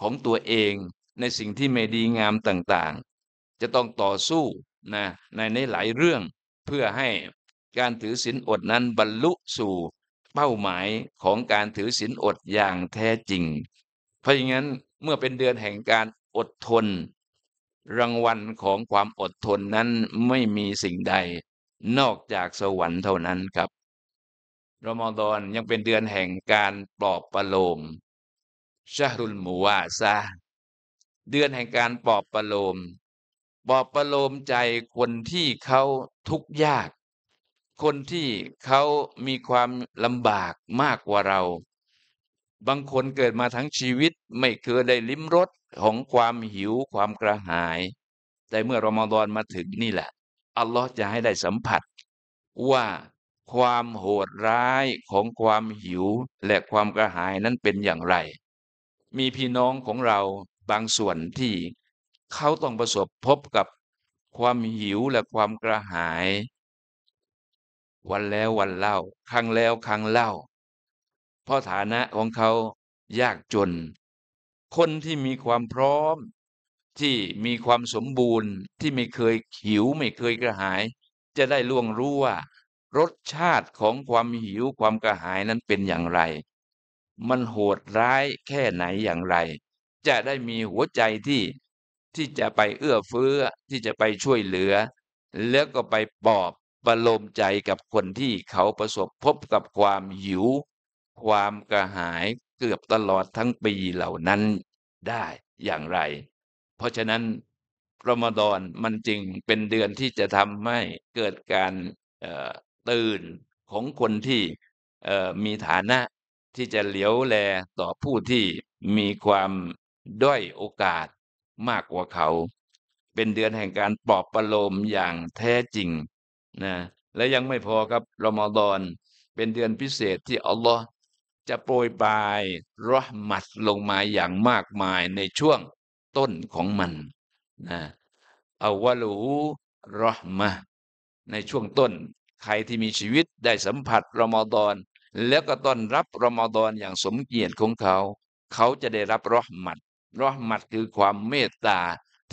ของตัวเองในสิ่งที่ไม่ดีงามต่างๆ จะต้องต่อสู้นะในในหลายเรื่องเพื่อให้การถือศีลอดนั้นบรรลุสู่ เป้าหมายของการถือศีลอดอย่างแท้จริง เพราะฉะนั้นเมื่อเป็นเดือนแห่งการอดทนรางวัลของความอดทนนั้นไม่มีสิ่งใดนอกจากสวรรค์เท่านั้นครับรอมฎอนยังเป็นเดือนแห่งการปลอบประโลมชาฮรุลมูวาซาเดือนแห่งการปลอบประโลม ปลอบประโลมใจคนที่เขาทุกข์ยาก คนที่เขามีความลำบากมากกว่าเรา บางคนเกิดมาทั้งชีวิตไม่เคยได้ลิ้มรสของความหิวความกระหายแต่เมื่อรอมฎอนมาถึงนี่แหละอัลลอฮ์จะให้ได้สัมผัส ว่าความโหดร้ายของความหิวและความกระหายนั้นเป็นอย่างไร มีพี่น้องของเราบางส่วนที่เขาต้องประสบพบกับความหิวและความกระหาย วันแล้ววันเล่าครั้งแล้วครั้งเล่าเพราะฐานะของเขายากจนคนที่มีความพร้อม ที่มีความสมบูรณ์ที่ไม่เคยหิวไม่เคยกระหาย จะได้ล่วงรู้ว่า รสชาติของความหิวความกระหายนั้นเป็นอย่างไร มันโหดร้ายแค่ไหนอย่างไร จะได้มีหัวใจที่ที่จะไปเอื้อเฟื้อที่จะไปช่วยเหลือ แล้วก็ไปปอบประโลมใจกับคนที่เขาประสบพบกับความหิว ความกระหายเกือบตลอดทั้งปีเหล่านั้นได้อย่างไร เพราะฉะนั้นรอมฎอนมันจึงเป็นเดือนที่จะทำให้เกิดการตื่นของคนที่มีฐานะที่จะเหลียวแลต่อผู้ที่มีความด้อยโอกาสมากกว่าเขา เป็นเดือนแห่งการปลอบประโลมอย่างแท้จริงนะและยังไม่พอครับรอมฎอนเป็นเดือนพิเศษที่อัลลอฮ์จะโปรยปลายรหมัดลงมาอย่างมากมายในช่วงต้นของมันนะอาวะลูรหมะในช่วงต้นใครที่มีชีวิตได้สัมผัสรอมฎอนแล้วก็ต้อนรับ รอมฎอนอย่างสมเกียรติของเขา เขาจะได้รับรหมัดรหมัดคือความเมตตา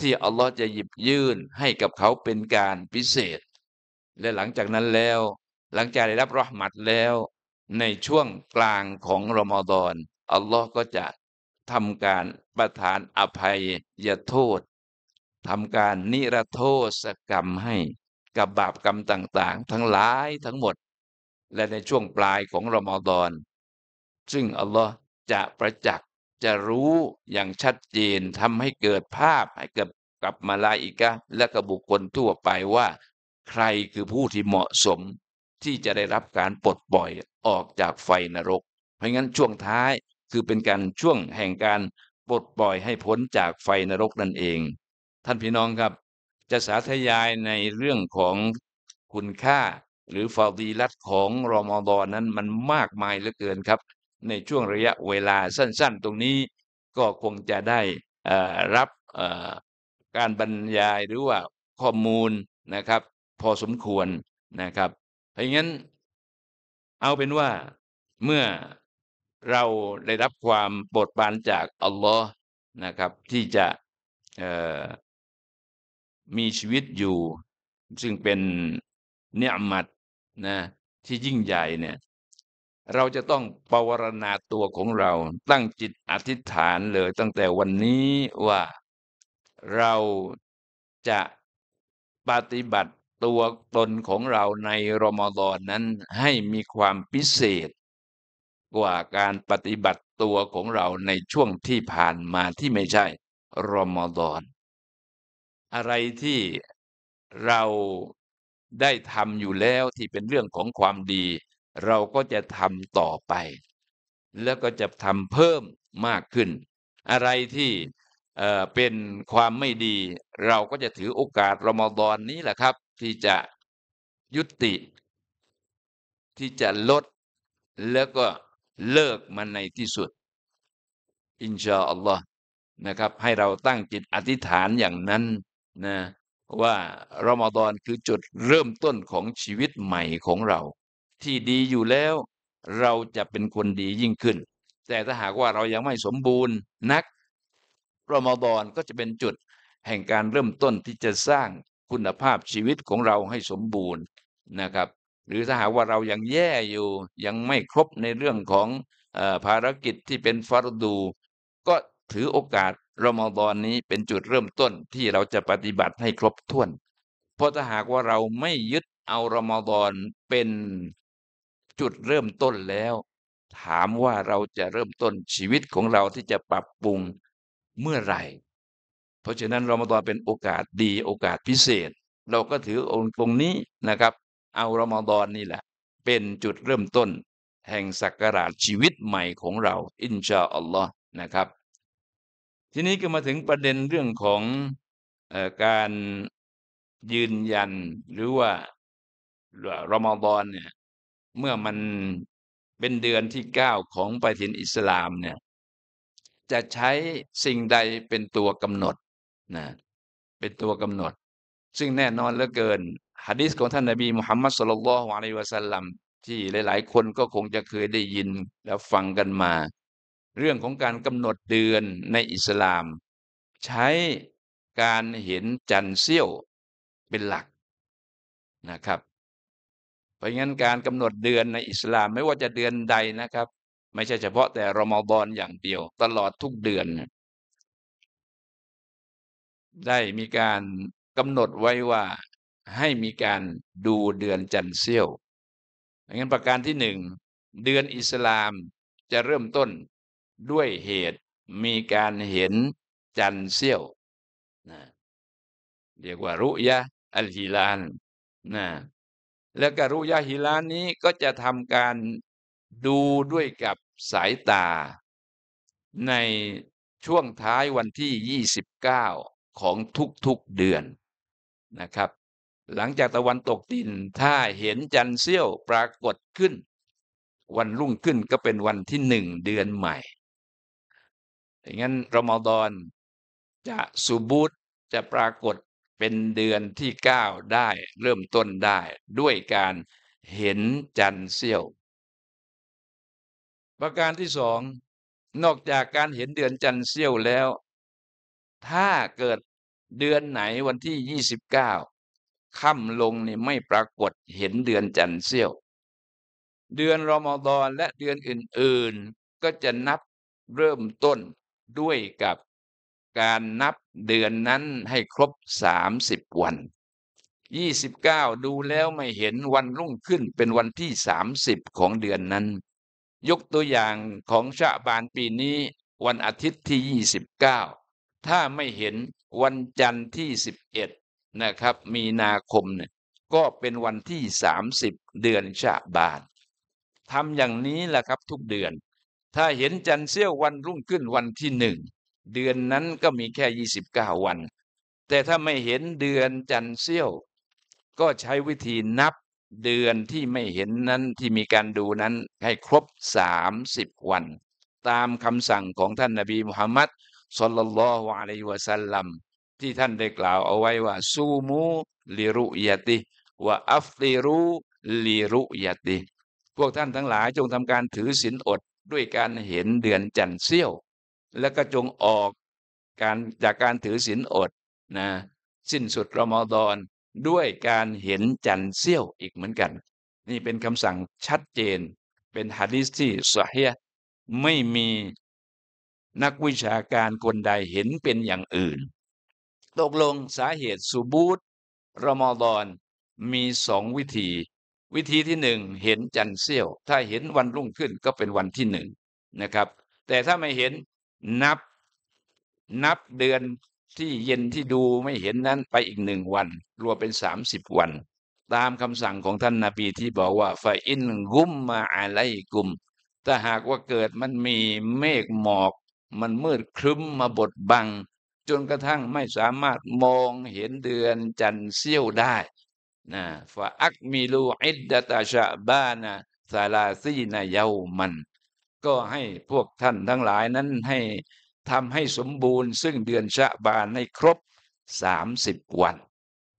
ที่อัลลอฮ์จะหยิบยื่นให้กับเขาเป็นการพิเศษ และหลังจากนั้นแล้ว หลังจากได้รับรหมัดแล้วในช่วงกลางของรอมฎอนอัลลอฮ์ก็จะทำการประทานอภัยยโทษทำการนิรโทษกรรมให้กับบาปกรรมต่าง ๆ ทั้งหลายทั้งหมด และในช่วงปลายของรอมฎอนซึ่งอัลลอฮ์จะประจักษ์จะรู้อย่างชัดเจนทำให้เกิดภาพให้เกิดกับมาลาอิกะและกับบุคคลทั่วไปว่า ใครคือผู้ที่เหมาะสมที่จะได้รับการปลดปล่อยออกจากไฟนรก เพราะงั้นช่วงท้ายคือเป็นการช่วงแห่งการปลดปล่อยให้พ้นจากไฟนรกนั่นเอง ท่านพี่น้องครับ จะสาธยายในเรื่องของคุณค่าหรือฟาดีลัดของรอมฎอนนั้นมันมากมายเหลือเกินครับ ในช่วงระยะเวลาสั้นๆ ตรงนี้ก็คงจะได้รับการบรรยายหรือว่าข้อมูลนะครับ พอสมควรนะครับพราอย่างนั้น เอาเป็นว่าเมื่อเราได้รับความโปรดปรานจากอัลลอฮ์นะครับที่จะมีชีวิตอยู่ ซึ่งเป็นเนื้อมัดนะ ที่ยิ่งใหญ่เนี่ย เราจะต้องปวารณาตัวของเราตั้งจิตอธิษฐานเลยตั้งแต่วันนี้ว่าเราจะปฏิบัติตัวตนของเราในรอมฎอนนั้นให้มีความพิเศษกว่าการปฏิบัติตัวของเราในช่วงที่ผ่านมาที่ไม่ใช่รอมฎอน อะไรที่เราได้ทำอยู่แล้วที่เป็นเรื่องของความดี เราก็จะทำต่อไป แล้วก็จะทำเพิ่มมากขึ้น อะไรที่เป็นความไม่ดี เราก็จะถือโอกาสรอมฎอนนี้แหละครับที่จะยุติที่จะลด แล้วก็เลิกมันในที่สุดอินชาอัลลอฮ์นะครับ ให้เราตั้งจิตอธิษฐานอย่างนั้นนะว่ารอมฎอนคือจุดเริ่มต้นของชีวิตใหม่ของเรา ที่ดีอยู่แล้ว เราจะเป็นคนดียิ่งขึ้น แต่ถ้าหากว่าเรายังไม่สมบูรณ์นักรอมฎอนก็จะเป็นจุดแห่งการเริ่มต้นที่จะสร้างคุณภาพชีวิตของเราให้สมบูรณ์นะครับ หรือถ้า หาก ว่าเรายังแย่อยู่ยังไม่ครบในเรื่องของอภารกิจที่เป็นฟารดู ก็ถือโอกาสรอมฎอนนี้เป็นจุดเริ่มต้นที่เราจะปฏิบัติให้ครบ ถ้วนเพราะถ้าหากว่าเราไม่ยึดเอารอมฎอนเป็นจุดเริ่มต้นแล้ว ถามว่าเราจะเริ่มต้นชีวิตของเราที่จะปรับปรุงเมื่อไหร่เพราะฉะนั้น รอมฎอนเป็นโอกาสดีโอกาสพิเศษ เราก็ถือองค์ตรงนี้นะครับ เอารอมฎอนนี่แหละ เป็นจุดเริ่มต้น แห่งสักการะชีวิตใหม่ของเราอินชาอัลลอฮ์นะครับทีนี้ก็มาถึงประเด็นเรื่องของอการยืนยันหรือว่ารอมฎอนเนี่ยเมื่อมันเป็นเดือนที่เก้าของปฏิทินอิสลามเนี่ยจะใช้สิ่งใดเป็นตัวกำหนดนะเป็นตัวกำหนด ซึ่งแน่นอนเหลือเกินฮะดิษของท่านนบีมุฮัมมัดสุลลัลฮวาลัยวะสัลลัมที่หลายๆ คนก็คงจะเคยได้ยินแล้วฟังกันมา เรื่องของการกำหนดเดือนในอิสลาม ใช้การเห็นจันเสี้ยวเป็นหลักนะครับเพราะงั้นการกำหนดเดือนในอิสลาม ไม่ว่าจะเดือนใดนะครับ ไม่ใช่เฉพาะแต่รอมฎอนอย่างเดียวตลอดทุกเดือนได้มีการกำหนดไว้ว่า ให้มีการดูเดือนจันเซี่ยวดังนั้นประการที่หนึ่งเดือนอิสลามจะเริ่มต้นด้วยเหตุมีการเห็นจันเซี่ยวนะเรียกว่ารุยะ อัลฮิลานนะแล้วกรุยะฮิลานนี้ก็จะทำการดูด้วยกับสายตา ในช่วงท้ายวันที่29ของทุกๆเดือนนะครับหลังจากตะวันตกดินถ้าเห็นจันเสี้ยวปรากฏขึ้น วันรุ่งขึ้นก็เป็นวันที่หนึ่งเดือนใหม่ อย่างนั้นรอมฎอนจะสุบูตจะปรากฏเป็นเดือนที่เก้าได้เริ่มต้นได้ด้วยการเห็นจันเสี้ยว ประการที่สองนอกจากการเห็นเดือนจันเสี้ยวแล้วถ้าเกิดเดือนไหนวันที่ยี่สิบเก้าค่ำลงนี่ไม่ปรากฏเห็นเดือนจันทร์เสี้ยว เดือนรอมฎอนและเดือนอื่นๆก็จะนับเริ่มต้นด้วยกับการนับเดือนนั้นให้ครบสามสิบวันยี่สิบเก้าดูแล้วไม่เห็นวันรุ่งขึ้นเป็นวันที่สามสิบของเดือนนั้น ยกตัวอย่างของชาบานปีนี้วันอาทิตย์ที่ยี่สิบเก้าถ้าไม่เห็นวันจันทร์ที่ 11 นะครับมีนาคมเนี่ยก็เป็นวันที่ 30 เดือนชาบานทำอย่างนี้แหละครับ ทุกเดือน ถ้าเห็นจันทร์เสี้ยววันรุ่งขึ้นวันที่หนึ่งเดือนนั้นก็มีแค่ 29 วัน แต่ถ้าไม่เห็นเดือนจันทร์เสี้ยว ก็ใช้วิธีนับเดือนที่ไม่เห็นนั้นที่มีการดูนั้นให้ครบ 30 วัน ตามคำสั่งของท่านนาบีมุฮัมมัดสลลัลลอฮุอะลัยฮิวะสัลลัมที่ท่านได้กล่าวเอาไว้ว่า ซูมู ลิรุยติวะอัฟติรูลิรุยติ พวกท่านทั้งหลายจงทำการถือศีลอดด้วยการเห็นเดือนจันทร์เสี้ยว และก็จงออก การจากการถือศีลอดนะ สิ้นสุดรอมฎอนด้วยการเห็นจันทร์เสี้ยวอีกเหมือนกัน นี่เป็นคำสั่งชัดเจน เป็นฮะดิษที่สเฮียไม่มีนักวิชาการคนใดเห็นเป็นอย่างอื่น ตกลงสาเหตุสุบูตรมอดอนมีสองวิธี วิธีที่หนึ่งเห็นจันเซี่ยว ถ้าเห็นวันรุ่งขึ้นก็เป็นวันที่หนึ่งนะครับ แต่ถ้าไม่เห็นนับ นับเดือนที่เย็นที่ดูไม่เห็นนั้นไปอีกหนึ่งวันรวมเป็นสามสิบวัน ตามคำสั่งของท่านนาบีที่บอกว่าไฟอินกุมมาอะไรกุมถ้าหากว่าเกิดมันมีเมฆหมอกมันมืดครึ้มมาบดบัง จนกระทั่งไม่สามารถมองเห็นเดือนจันทร์เสี้ยวได้นะฟาอักมิลูอิดดตาชะบานะซาลาซีนาเยาวมัน ก็ให้พวกท่านทั้งหลายนั้นให้ทำให้สมบูรณ์ซึ่งเดือนชะบานให้ครบ 30 วัน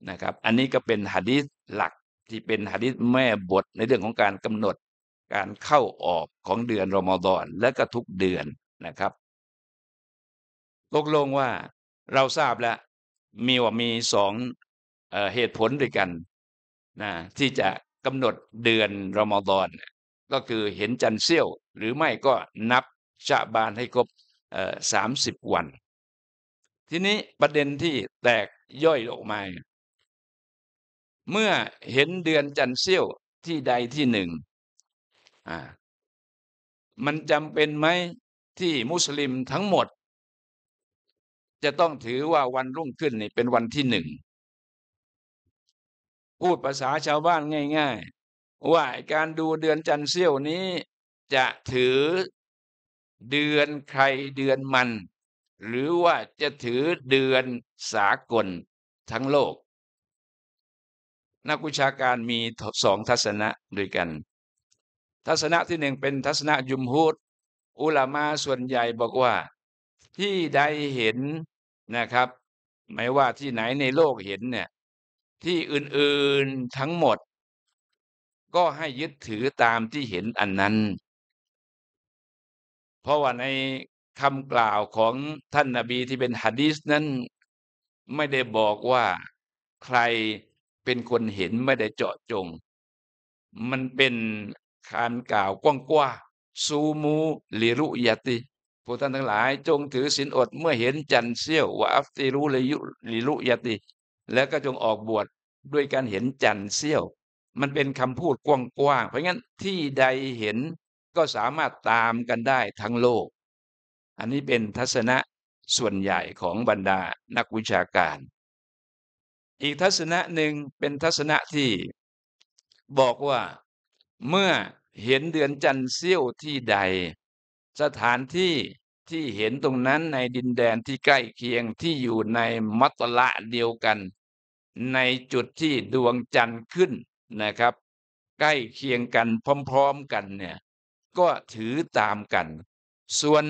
นะครับ อันนี้ก็เป็นหะดีษหลักที่เป็นหะดีษแม่บทในเรื่องของการกำหนดการเข้าออกของเดือนรอมฎอนและก็ทุกเดือนนะครับตกลงว่าเราทราบแล้ว มีว่ามีสองเหตุผลด้วยกันนะที่จะกำหนดเดือนรอมฎอน ก็คือเห็นจันเซี่ยว หรือไม่ก็นับชะบานให้ครบสามสิบวัน ทีนี้ประเด็นที่แตกย่อยออกมาเมื่อเห็นเดือนจันเซี่ยว ที่ใดที่หนึ่งมันจำเป็นไหมที่มุสลิมทั้งหมดจะต้องถือว่าวันรุ่งขึ้นนี่เป็นวันที่หนึ่งพูดภาษาชาวบ้านง่ายๆว่าการดูเดือนจันทร์เสี้ยวนี้ จะถือ เดือนใครเดือนมัน หรือว่าจะถือเดือนสากลทั้งโลก นักวิชาการมีสองทัศนะด้วยกัน ทัศนะที่หนึ่งเป็นทัศนะยุมฮูดอุลามาส่วนใหญ่บอกว่าที่ใดเห็นนะครับไม่ว่าที่ไหนในโลกเห็นเนี่ย ที่อื่น ๆทั้งหมด ก็ให้ยึดถือตามที่เห็นอันนั้น เพราะว่าในคำกล่าวของท่านนาบีที่เป็นฮะดีสนั้นไม่ได้บอกว่าใครเป็นคนเห็นไม่ได้เจาะจง มันเป็นการกล่าวกว้างๆซูมูลิรุยติพวกท่านทั้งหลายจงถือศีลอดเมื่อเห็นจันเสี้ยววะอัฟติรุเลยุลิลุยติ แล้วก็จงออกบวชด้วยการเห็นจันเสี้ยว มันเป็นคำพูดกว้างๆเพราะงั้นที่ใดเห็นก็สามารถตามกันได้ทั้งโลก อันนี้เป็นทัศนะส่วนใหญ่ของบรรดานักวิชาการ อีกทัศนะหนึ่งเป็นทัศนะที่ บอกว่าเมื่อเห็นเดือนจันทร์เสี้ยวที่ใดสถานที่ที่เห็นตรงนั้นในดินแดนที่ใกล้เคียงที่อยู่ในมัตละเดียวกัน ในจุดที่ดวงจันทร์ขึ้นนะครับ ใกล้เคียงกันพร้อมๆกันเนี่ยก็ถือตามกัน ส่วน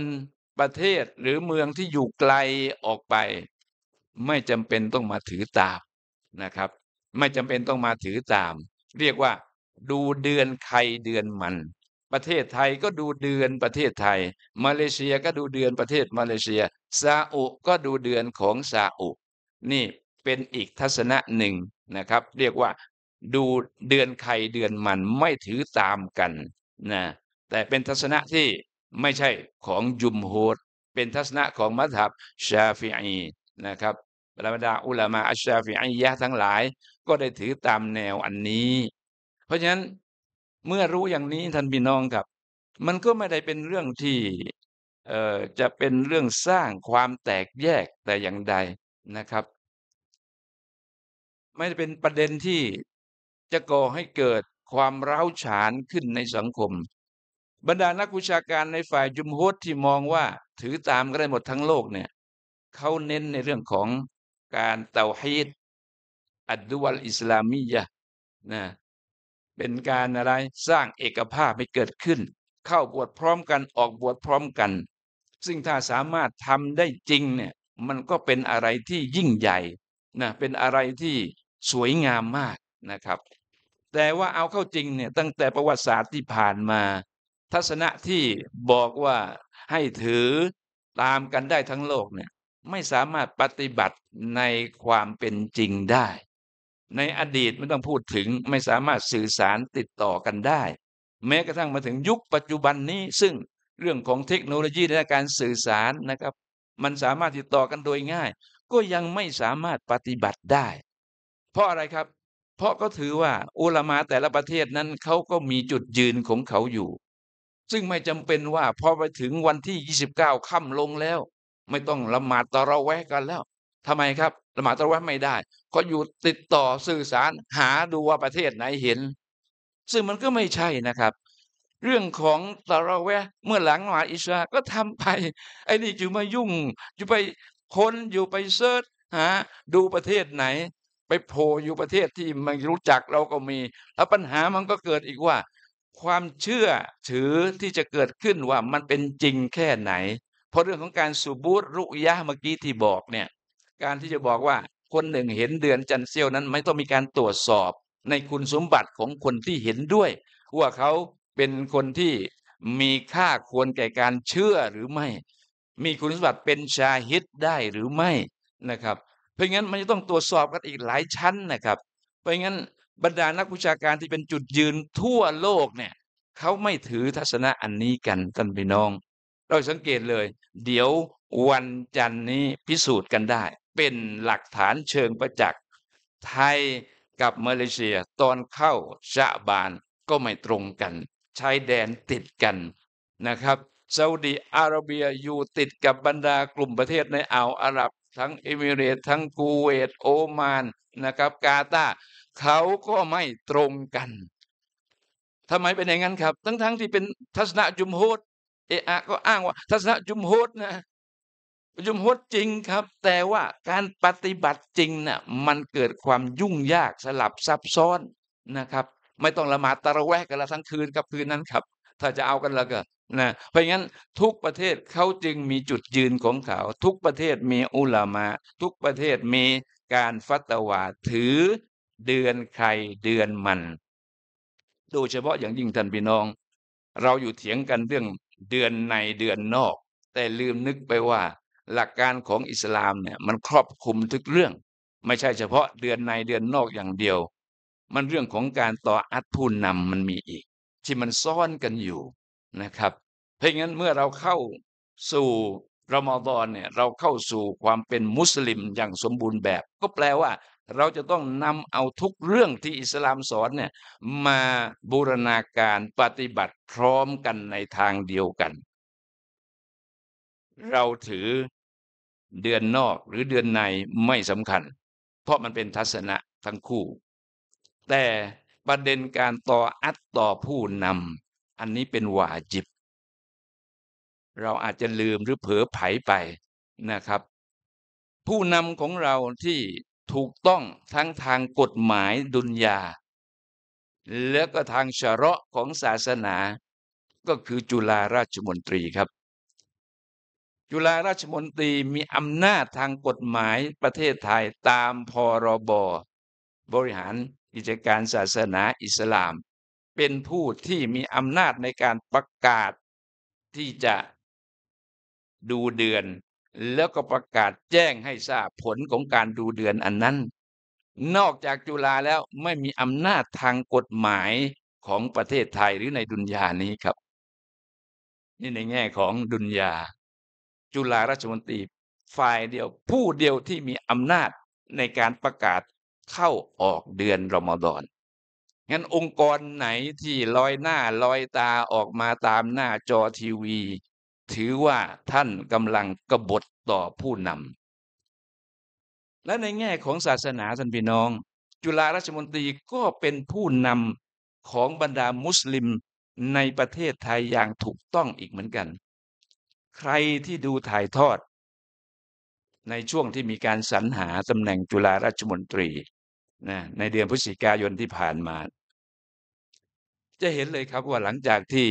ประเทศหรือเมืองที่อยู่ไกลออกไป ไม่จำเป็นต้องมาถือตามนะครับ ไม่จำเป็นต้องมาถือตาม เรียกว่า ดูเดือนใครเดือนมันประเทศไทยก็ดูเดือนประเทศไทยมาเลเซียก็ดูเดือนประเทศมาเลเซีย ซาอุ ก็ดูเดือนของซาอุนี่เป็นอีกทัศนะหนึ่งนะครับ เรียกว่า ดูเดือนใครเดือนมันไม่ถือตามกันนะแต่เป็นทัศนะที่ไม่ใช่ของยุมโฮดเป็นทัศนะของมัธยับชาฟิอีนะครับบรรดาอุลามะอัชชาฟิอียะทั้งหลายก็ได้ถือตามแนวอันนี้ เพราะฉะนั้นเมื่อรู้อย่างนี้ท่านพี่น้องครับ มันก็ไม่ได้เป็นเรื่องที่เอ่อจะเป็นเรื่องสร้างความแตกแยกแต่อย่างใดนะครับ ไม่เป็นประเด็นที่จะก่อให้เกิดความร้าวฉานขึ้นในสังคม บรรดานักวิชาการในฝ่ายจุมฮุดที่มองว่าถือตามก็ได้หมดทั้งโลกเนี่ยเขาเน้นในเรื่องของการเตาฮีดอัดดุวัลอิสลามียะนะเป็นการอะไรสร้างเอกภาพให้เกิดขึ้น เข้าบวชพร้อมกันออกบวชพร้อมกัน ซึ่งถ้าสามารถทำได้จริงเนี่ยมันก็เป็นอะไรที่ยิ่งใหญ่นะเป็นอะไรที่สวยงามมากนะครับ แต่ว่าเอาเข้าจริงเนี่ยตั้งแต่ประวัติศาสตร์ที่ผ่านมา ทัศนะที่บอกว่าให้ถือตามกันได้ทั้งโลกเนี่ยไม่สามารถปฏิบัติในความเป็นจริงได้ในอดีตไม่ต้องพูดถึงไม่สามารถสื่อสารติดต่อกันได้ แม้กระทั่งมาถึงยุคปัจจุบันนี้ ซึ่งเรื่องของเทคโนโลยีและการสื่อสารนะครับ มันสามารถติดต่อกันโดยง่ายก็ยังไม่สามารถปฏิบัติได้เพราะอะไรครับ เพราะก็ถือว่าอุลามาแต่ละประเทศนั้นเขาก็มีจุดยืนของเขาอยู่ ซึ่งไม่จำเป็นว่าพอไปถึงวันที่ 29 ค่ำลงแล้ว ไม่ต้องละหมาดต่เระแวกกันแล้ว ทำไมครับละหมาดตะวันไม่ได้ก็อยู่ติดต่อสื่อสารหาดูว่าประเทศไหนเห็น ซึ่งมันก็ไม่ใช่นะครับ เรื่องของตะระแวะเมื่อหลังหมาอิสราก็ทำไป ไอ้นี่อยู่มายุ่ง อยู่ไปค้นอยู่ไปเซิร์ชหา ดูประเทศไหน ไปโผล่อยู่ประเทศที่มันรู้จักเราก็มี แล้วปัญหามันก็เกิดอีกว่า ความเชื่อถือที่จะเกิดขึ้นว่ามันเป็นจริงแค่ไหนเพราะเรื่องของการสูบูตรุยะเมื่อกี้ที่บอกเนี่ยการที่จะบอกว่าคนหนึ่งเห็นเดือนจันเซียวนั้น ไม่ต้องมีการตรวจสอบในคุณสมบัติของคนที่เห็นด้วยว่าเขาเป็นคนที่มีค่าควรแก่การเชื่อหรือไม่ มีคุณสมบัติเป็นชาฮิตได้หรือไม่นะครับ เพราะงั้นมันจะต้องตรวจสอบกันอีกหลายชั้นนะครับเพราะงั้นบรรดานักวิชาการที่เป็นจุดยืนทั่วโลกเนี่ย เขาไม่ถือทัศนะอันนี้กันท่านพี่น้อง เราสังเกตเลย เดี๋ยววันจันนี้พิสูจน์กันได้เป็นหลักฐานเชิงประจักษ์ไทยกับมาเลเซียตอนเข้าชะบานก็ไม่ตรงกันชายแดนติดกันนะครับซาอุดีอาระเบียอยู่ติดกับบรรดากลุ่มประเทศในอ่าวอาหรับ ทั้งเอมิเรตทั้งกูเวตโอมานนะครับ กาตาเขาก็ไม่ตรงกันทำไมเป็นอย่างนั้นครับ ทั้งๆทที่เป็นทัศนจุมโฮดเอะก็อ้างว่า ทัศนจุมโฮดนะประชุมฮดจริงครับ แต่ว่าการปฏิบัติจริงนะ่ะมันเกิดความยุ่งยากสลับซับซ้อนนะครับ ไม่ต้องละหมาดตะระแวกกันละทั้งคืนกับคืนนั้นครับ ถ้าจะเอากันแล้วก็ นะ เพราะงั้น ทุกประเทศเขาจึงมีจุดยืนของเขา ทุกประเทศมีอุลามะทุกประเทศมีการฟัตวาถือเดือนใครเดือนมันโดยเฉพาะอย่างยิ่งท่านพี่น้อง เราอยู่เถียงกันเรื่องเดือนในเดือนนอก แต่ลืมนึกไปว่าหลักการของอิสลามเนี่ยมันครอบคลุมทุกเรื่อง ไม่ใช่เฉพาะเดือนในเดือนนอกอย่างเดียว มันเรื่องของการต่ออัตผูนนำมันมีอีก ที่มันซ่อนกันอยู่นะครับ เพราะงั้นเมื่อเราเข้าสู่รอมฎอนเนี่ย เราเข้าสู่ความเป็นมุสลิมอย่างสมบูรณ์แบบ ก็แปลว่า เราจะต้องนำเอาทุกเรื่องที่อิสลามสอนเนี่ยมาบูรณาการปฏิบัติพร้อมกันในทางเดียวกัน เราถือเดือนนอกหรือเดือนในไม่สำคัญเพราะมันเป็นทัศนะทั้งคู่ แต่ประเด็นการต่ออัดต่อผู้นำอันนี้เป็นวาจิบ เราอาจจะลืมหรือเผลอไผไปนะครับ ผู้นำของเราที่ถูกต้องทั้งทางกฎหมายดุลยาและก็ทางชะระของศาสนาก็คือจุฬาราชมนตรีครับจุฬาราชมนตรีมีอำนาจทางกฎหมายประเทศไทยตามพรบบริหารกิจการศาสนาอิสลาม เป็นผู้ที่มีอำนาจในการประกาศ ที่จะดูเดือน แล้วก็ประกาศแจ้งให้ทราบผลของการดูเดือนอันนั้น นอกจากจุฬาแล้วไม่มีอำนาจทางกฎหมายของประเทศไทยหรือในดุนยานี้ครับ นี่ในแง่ของดุนยาจุฬาราชมนตรีฝ่ายเดียวผู้เดียวที่มีอำนาจในการประกาศเข้าออกเดือนรอมฎอนงั้นองค์กรไหนที่ลอยหน้าลอยตาออกมาตามหน้าจอทีวี ถือว่าท่านกำลังกบฏต่อผู้นำและในแง่ของศาสนาท่านพี่น้อง จุฬาราชมนตรีก็เป็นผู้นำของบรรดามุสลิมในประเทศไทยอย่างถูกต้องอีกเหมือนกันใครที่ดูถ่ายทอด ในช่วงที่มีการสรรหาตำแหน่งจุฬาราชมนตรี นะ ในเดือนพฤศจิกายนที่ผ่านมา จะเห็นเลยครับว่าหลังจากที่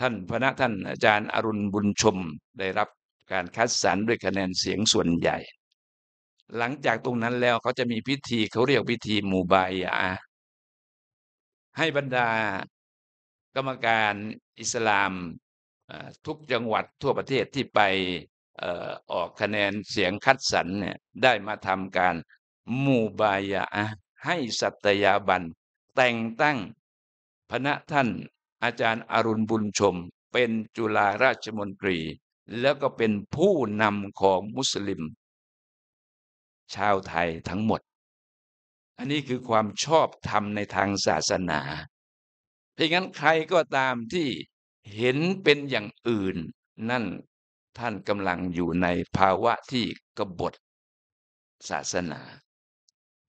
ท่านพระท่านอาจารย์อรุณบุญชมได้รับการคัดสรรด้วยคะแนนเสียงส่วนใหญ่ หลังจากตรงนั้นแล้วเขาจะมีพิธีเขาเรียกพิธีมูบายะให้บรรดา กรรมการอิสลามทุกจังหวัดทั่วประเทศที่ไปออกคะแนนเสียงคัดสรรเนี่ยได้มาทำการมูบายะให้สัตยาบัน แต่งตั้งพระท่านอาจารย์อรุณบุญชมเป็นจุฬาราชมนตรี แล้วก็เป็นผู้นำของมุสลิม ชาวไทยทั้งหมด อันนี้คือความชอบธรรมในทางศาสนา เพราะงั้นใครก็ตามที่เห็นเป็นอย่างอื่น นั่นท่านกำลังอยู่ในภาวะที่กบฏ ศาสนา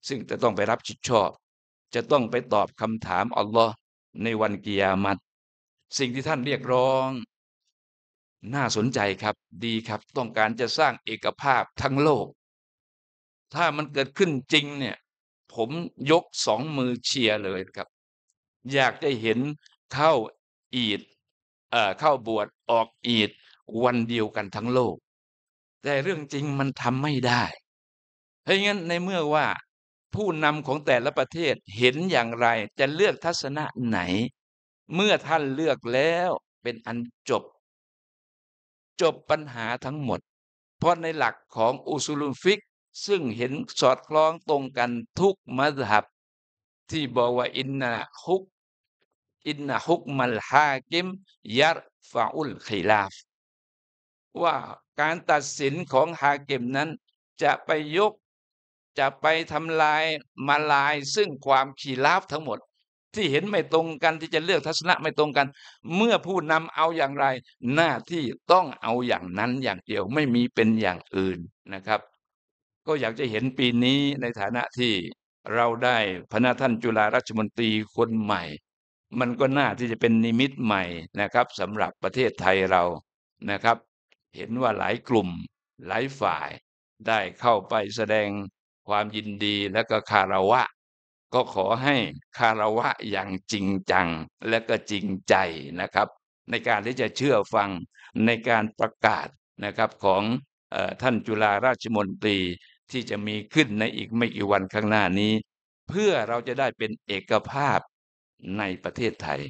ซึ่งจะต้องไปรับผิดชอบ จะต้องไปตอบคำถามอัลลอฮ์ในวันกิยามัตสิ่งที่ท่านเรียกร้อง น่าสนใจครับดีครับ ต้องการจะสร้างเอกภาพทั้งโลก ถ้ามันเกิดขึ้นจริงเนี่ย ผมยกสองมือเชียร์เลยครับ อยากจะเห็นเข้าอีดเข้าบวชออกอีดวันเดียวกันทั้งโลก แต่เรื่องจริงมันทำไม่ได้เพราะงั้นในเมื่อว่าผู้นำของแต่ละประเทศเห็นอย่างไรจะเลือกทัศนะไหน เมื่อท่านเลือกแล้วเป็นอันจบ จบปัญหาทั้งหมด เพราะในหลักของอุสุลุฟิกซึ่งเห็นสอดคล้องตรงกันทุกมัธยับ ที่บอกว่าอินนาฮุกอินนฮุกมัลฮากิมยารฟาอุลขีลาฟ ว่าการตัดสินของฮากิมนั้นจะไปยก จะไปทำลายมาลายซึ่งความขีลาฟทั้งหมดที่เห็นไม่ตรงกันที่จะเลือกทัศนะไม่ตรงกัน เมื่อผู้นำเอาอย่างไร หน้าที่ต้องเอาอย่างนั้นอย่างเดียวไม่มีเป็นอย่างอื่นนะครับ ก็อยากจะเห็นปีนี้ในฐานะที่เราได้พระนาท่านจุฬาราชมนตรีคนใหม่มันก็น่าที่จะเป็นนิมิตใหม่นะครับสำหรับประเทศไทยเรานะครับ เห็นว่าหลายกลุ่มหลายฝ่ายได้เข้าไปแสดงความยินดีและก็คารวะ ก็ขอให้คารวะอย่างจริงจังและก็จริงใจนะครับ ในการที่จะเชื่อฟังในการประกาศนะครับของท่านจุฬาราชมนตรีที่จะมีขึ้นในอีกไม่กี่วันข้างหน้านี้ เพื่อเราจะได้เป็นเอกภาพในประเทศไทย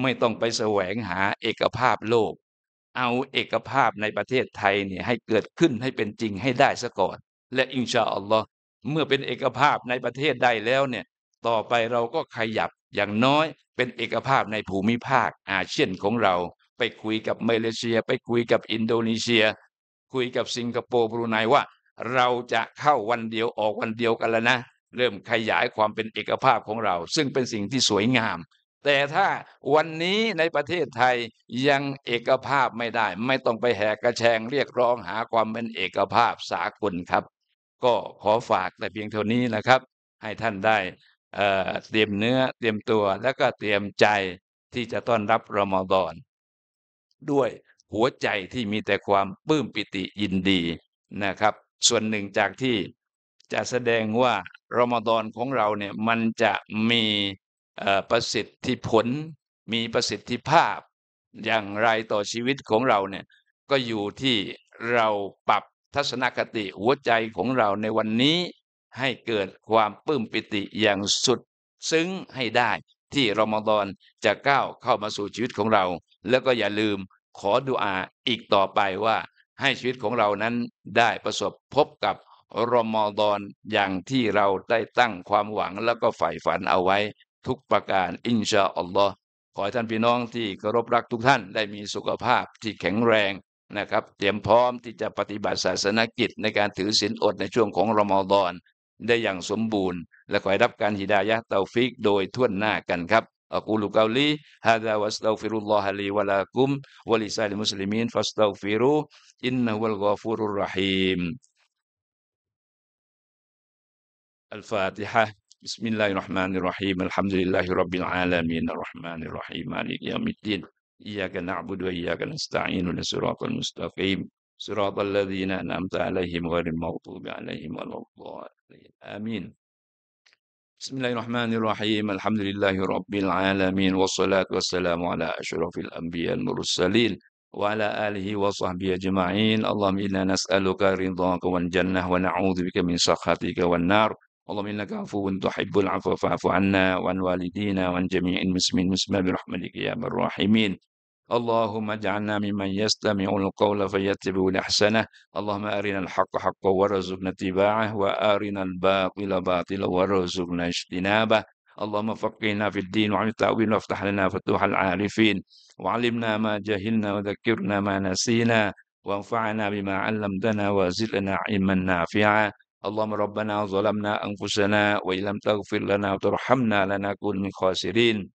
ไม่ต้องไปแสวงหาเอกภาพโลก เอาเอกภาพในประเทศไทยเนี่ยให้เกิดขึ้นให้เป็นจริงให้ได้ซะก่อน และอินชาอัลลอฮ์เมื่อเป็นเอกภาพในประเทศใดแล้วเนี่ย ต่อไปเราก็ขยับอย่างน้อยเป็นเอกภาพในภูมิภาคอาเซียนของเรา ไปคุยกับมาเลเซียไปคุยกับอินโดนีเซีย คุยกับสิงคโปร์บรูไนว่า เราจะเข้าวันเดียวออกวันเดียวกันแล้วนะเริ่มขยายความเป็นเอกภาพของเรา ซึ่งเป็นสิ่งที่สวยงาม แต่ถ้าวันนี้ในประเทศไทยยังเอกภาพไม่ได้ ไม่ต้องไปแหกกระแชงเรียกร้องหาความเป็นเอกภาพสากลครับ ก็ขอฝากแต่เพียงเท่านี้นะครับ ให้ท่านได้เตรียมเนื้อเตรียมตัวแล้วก็เตรียมใจที่จะต้อนรับรอมฎอน ด้วยหัวใจที่มีแต่ความปลื้มปิติยินดีนะครับ ส่วนหนึ่งจากที่จะแสดงว่ารอมฎอนของเราเนี่ยมันจะมีประสิทธิผลมีประสิทธิภาพอย่างไรต่อชีวิตของเราเนี่ยก็อยู่ที่เราปรับทัศนคติหัวใจของเราในวันนี้ให้เกิดความปลื้มปิติอย่างสุดซึ้งให้ได้ที่รอมฎอนจะก้าวเข้ามาสู่ชีวิตของเรา แล้วก็อย่าลืมขอดุอาอีกต่อไปว่า ให้ชีวิตของเรานั้นได้ประสบพบกับรอมฎอนอย่างที่เราได้ตั้งความหวังแล้วก็ใฝ่ฝันเอาไว้ทุกประการอินชาอัลลอฮ์ขอให้ท่านพี่น้องที่เคารพรักทุกท่านได้มีสุขภาพที่แข็งแรงนะครับ เตรียมพร้อมที่จะปฏิบัติศาสนกิจในการถือศีลอดในช่วงของรอมฎอนได้อย่างสมบูรณ์ และขอให้รับการฮิดายะเตาฟิกโดยทั่วหน้ากันครับอัลลกกุูาี أقول قولي هذا و أ ะล غ ف ر ا วะล لي ولكم ولسائر المسلمين ف ا อ ت غ ف ر و ุ إنه هو ลกอฟ و รุรรหีม الفاتحة بسم الله الرحمن الرحيم الحمد لله رب العالمين الرحمن الرحيم مالك يوم الدين إياك نعبد وإياك نستعين لصراط المستقيم صراط الذين أنعمت عليهم غير المغضوب عليهم ولا الضالين آمين بسم الله الرحمن الرحيم الحمد لله رب العالمين والصلاة والسلام على أشرف الأنبياء المرسلين وعلى آله وصحبه أجمعين اللهم إنا نسألك رضاك والجنة ونعوذ بك من سخطك والنار اللهم إنك عفو تحب العفو فاعف عنا وعن والدينا وعن جميع المسلمين المسلمين برحمتك يا أرحم الراحمين اللهم اجعلنا ممن يستمع القول فيتبع الأحسنة اللهم أرنا الحق حقا وارزقنا اتباعه وأرنا الباطل باطلا وارزقنا اجتنابه اللهم فقهنا في الدين وعن التأويل وافتح لنا فتوح العارفين وعلمنا ما جهلنا وذكرنا ما نسينا وانفعنا بما علمتنا وزدنا علما نافعا اللهم ربنا ظلمنا أنفسنا وإن لم تغفر لنا وترحمنا لنكون من خاسرين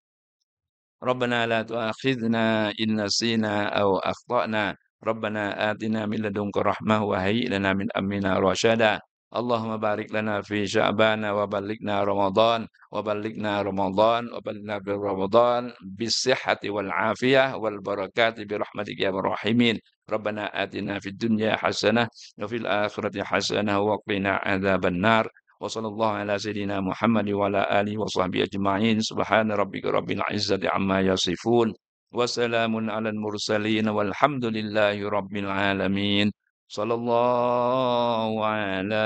ربنا لا تؤاخذنا إن نسينا أو أخطأنا ربنا آتنا من لدنك رحمة وهيئ لنا من أمنا رشدا اللهم بارك لنا في شعبان وبلغنا رمضان وبلغنا رمضان وبلغنا برمضان بالصحة والعافية والبركات برحمتك يا الراحمين ربنا آتنا في الدنيا حسنة وفي الآخرة حسنة وقنا عذاب النار وصلى الله على سيدنا محمد وعلى آله وصحبه أجمعين سبحان ربك رب العزة عما يصفون وسلام على المرسلين والحمد لله رب العالمين صلى الله على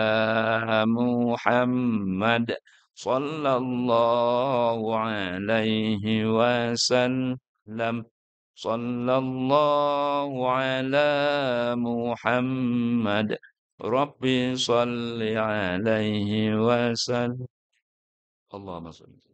محمد صلى الله عليه وسلم صلى الله على محمد ربي صل عليه وسلم اللهم صل